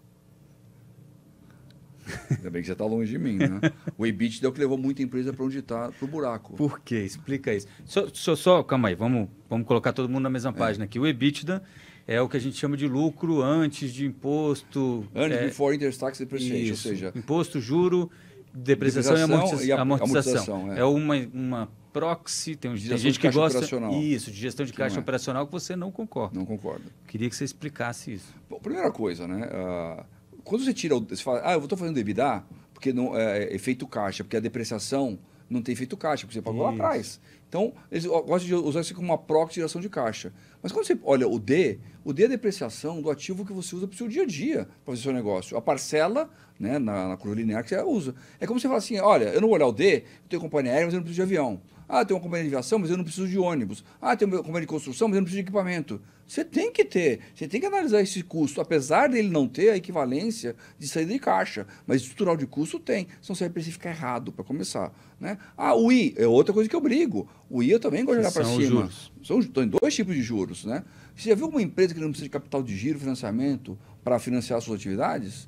Ainda bem que você está longe de mim, né? O EBITDA é o que levou muita empresa para onde está, para o buraco. Por quê? Explica isso. Só, só, só, calma aí, vamos, vamos colocar todo mundo na mesma é. página aqui. O EBITDA é o que a gente chama de lucro antes de imposto... Antes, é, before interest, tax depreciation, ou seja... Imposto, juro, depreciação, depreciação e amortização. E a, amortização. amortização é. é uma, uma proxy, tem, um, tem gente que gosta operacional. isso, de gestão de caixa é. operacional que você não concorda. Não concordo. Queria que você explicasse isso. Bom, primeira coisa, né? Uh, quando você tira, você fala, ah, eu estou fazendo EBITDA porque não é, é efeito caixa, porque a depreciação não tem efeito caixa, porque você pagou isso. lá atrás. Então, eles gostam de usar isso como uma proxy de geração de caixa. Mas quando você olha o D, o D é a depreciação do ativo que você usa para o seu dia a dia, para fazer seu negócio. A parcela, né, na, na curva linear que você usa. É como você fala assim, olha, eu não vou olhar o D, eu tenho companhia aérea, mas eu não preciso de avião. Ah, tem uma companhia de aviação, mas eu não preciso de ônibus. Ah, tem uma companhia de construção, mas eu não preciso de equipamento. Você tem que ter, você tem que analisar esse custo, apesar dele não ter a equivalência de saída de caixa, mas estrutural de custo tem, senão você vai ficar errado para começar. Né? Ah, o I é outra coisa que eu brigo. O I eu também gosto de olhar para cima. Juros. São tem dois tipos de juros. Né? Você já viu uma empresa que não precisa de capital de giro, financiamento, para financiar suas atividades?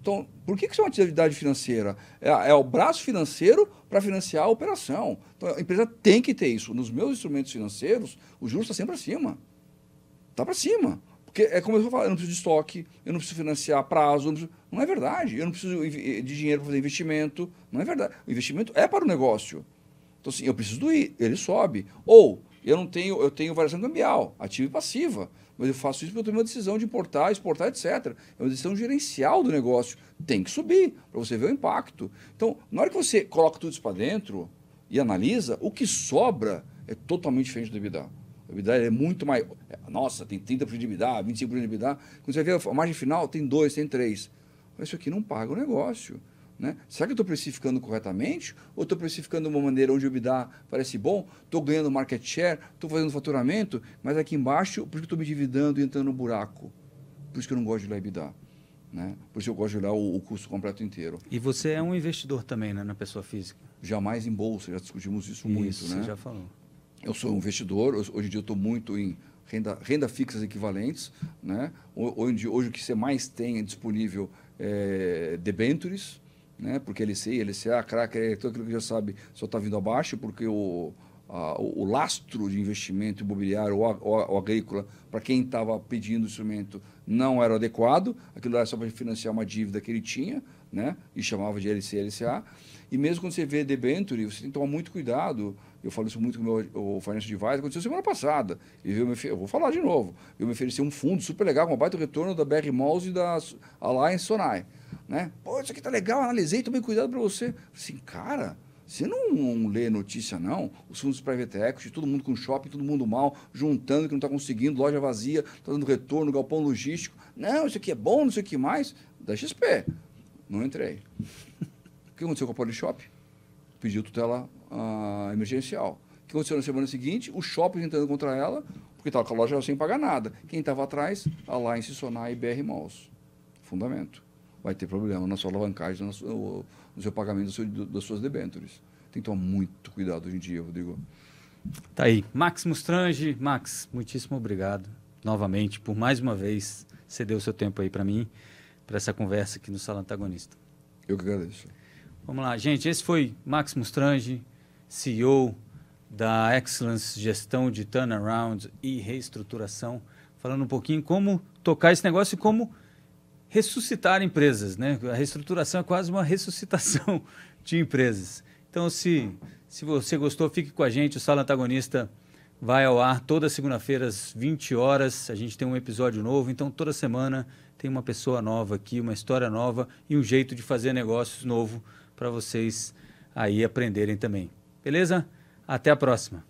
Então, por que, que isso é uma atividade financeira? É, é o braço financeiro para financiar a operação. Então, a empresa tem que ter isso. Nos meus instrumentos financeiros, o juros está sempre acima. Está para cima. Porque é como eu estou falando, eu não preciso de estoque, eu não preciso financiar prazo. Não, preciso... não, é verdade. Eu não preciso eh, de dinheiro para fazer investimento. Não é verdade. O investimento é para o negócio. Então, assim, eu preciso do I, ele sobe. Ou eu não tenho, eu tenho variação cambial, ativa e passiva mas eu faço isso porque eu tenho uma decisão de importar, exportar, etc. É uma decisão gerencial do negócio. Tem que subir para você ver o impacto. Então, na hora que você coloca tudo isso para dentro e analisa, o que sobra é totalmente diferente do EBITDA. O EBITDA é muito mais. Nossa, tem 30% de EBITDA, 25% de EBITDA. Quando você vê a margem final, tem 2, tem 3. Mas isso aqui não paga o negócio. Né? Será que eu estou precificando corretamente? Ou estou precificando de uma maneira onde o EBITDA parece bom? Estou ganhando market share? Estou fazendo faturamento? Mas aqui embaixo, por que estou me dividindo e entrando no buraco? Por isso que eu não gosto de olhar EBITDA. Né? Por isso eu gosto de olhar o, o custo completo inteiro. E você é um investidor também, né, na pessoa física? Jamais em bolsa, já discutimos isso, isso muito. Né? Você né? já falou. Eu sou um investidor, hoje em dia eu estou muito em renda, renda equivalentes, né? onde hoje o que você mais tem é disponível é debentures, né? Porque LCI, LCA, cracker, tudo aquilo que já sabe só está vindo abaixo, porque o, a, o, lastro de investimento imobiliário ou, ou, ou agrícola, para quem estava pedindo o instrumento, não era adequado, aquilo era só para financiar uma dívida que ele tinha, né? E chamava de LCI, LCA. E mesmo quando você vê debenture, você tem que tomar muito cuidado. Eu falo isso muito com o meu, o Financial Advisor, aconteceu semana passada. E eu, me, eu vou falar de novo. Eu me ofereci um fundo super legal, com um baita retorno da BR Malls e da Alliance Sonai. Né? Pô, isso aqui tá legal, analisei, tomei cuidado para você. Assim, cara, você não, não, lê notícia, não? Os fundos private equity, todo mundo com shopping, todo mundo mal, juntando que não está conseguindo, loja vazia, tá dando retorno, galpão logístico. Não, isso aqui é bom, não sei o que mais. Da XP. Não entrei. o que aconteceu com a Polishop? Pediu tutela uh, emergencial. O que aconteceu na semana seguinte? O shopping entrando contra ela, porque estava com a loja sem pagar nada. Quem estava atrás? A Alliance, Sonar e BR Malls. Fundamento vai ter problema na sua alavancagem, no seu, no seu pagamento do seu, do, das suas debêntures. Tem que tomar muito cuidado hoje em dia, Rodrigo. Tá aí. Max Mustrange. Max, muitíssimo obrigado novamente por mais uma vez ceder o seu tempo aí para mim, para essa conversa aqui no Salão Antagonista. Eu que agradeço. Vamos lá, gente. Esse foi Max Mustrange, CEO da Excellence Gestão de Turnaround e Reestruturação, falando um pouquinho como tocar esse negócio e como ressuscitar empresas, né? A reestruturação é quase uma ressuscitação de empresas. Então, se, se você gostou, fique com a gente. O Sala Antagonista vai ao ar toda segunda-feira às 20 horas. A gente tem um episódio novo, então toda semana tem uma pessoa nova aqui, uma história nova e um jeito de fazer negócios novo para vocês aí aprenderem também. Beleza? Até a próxima.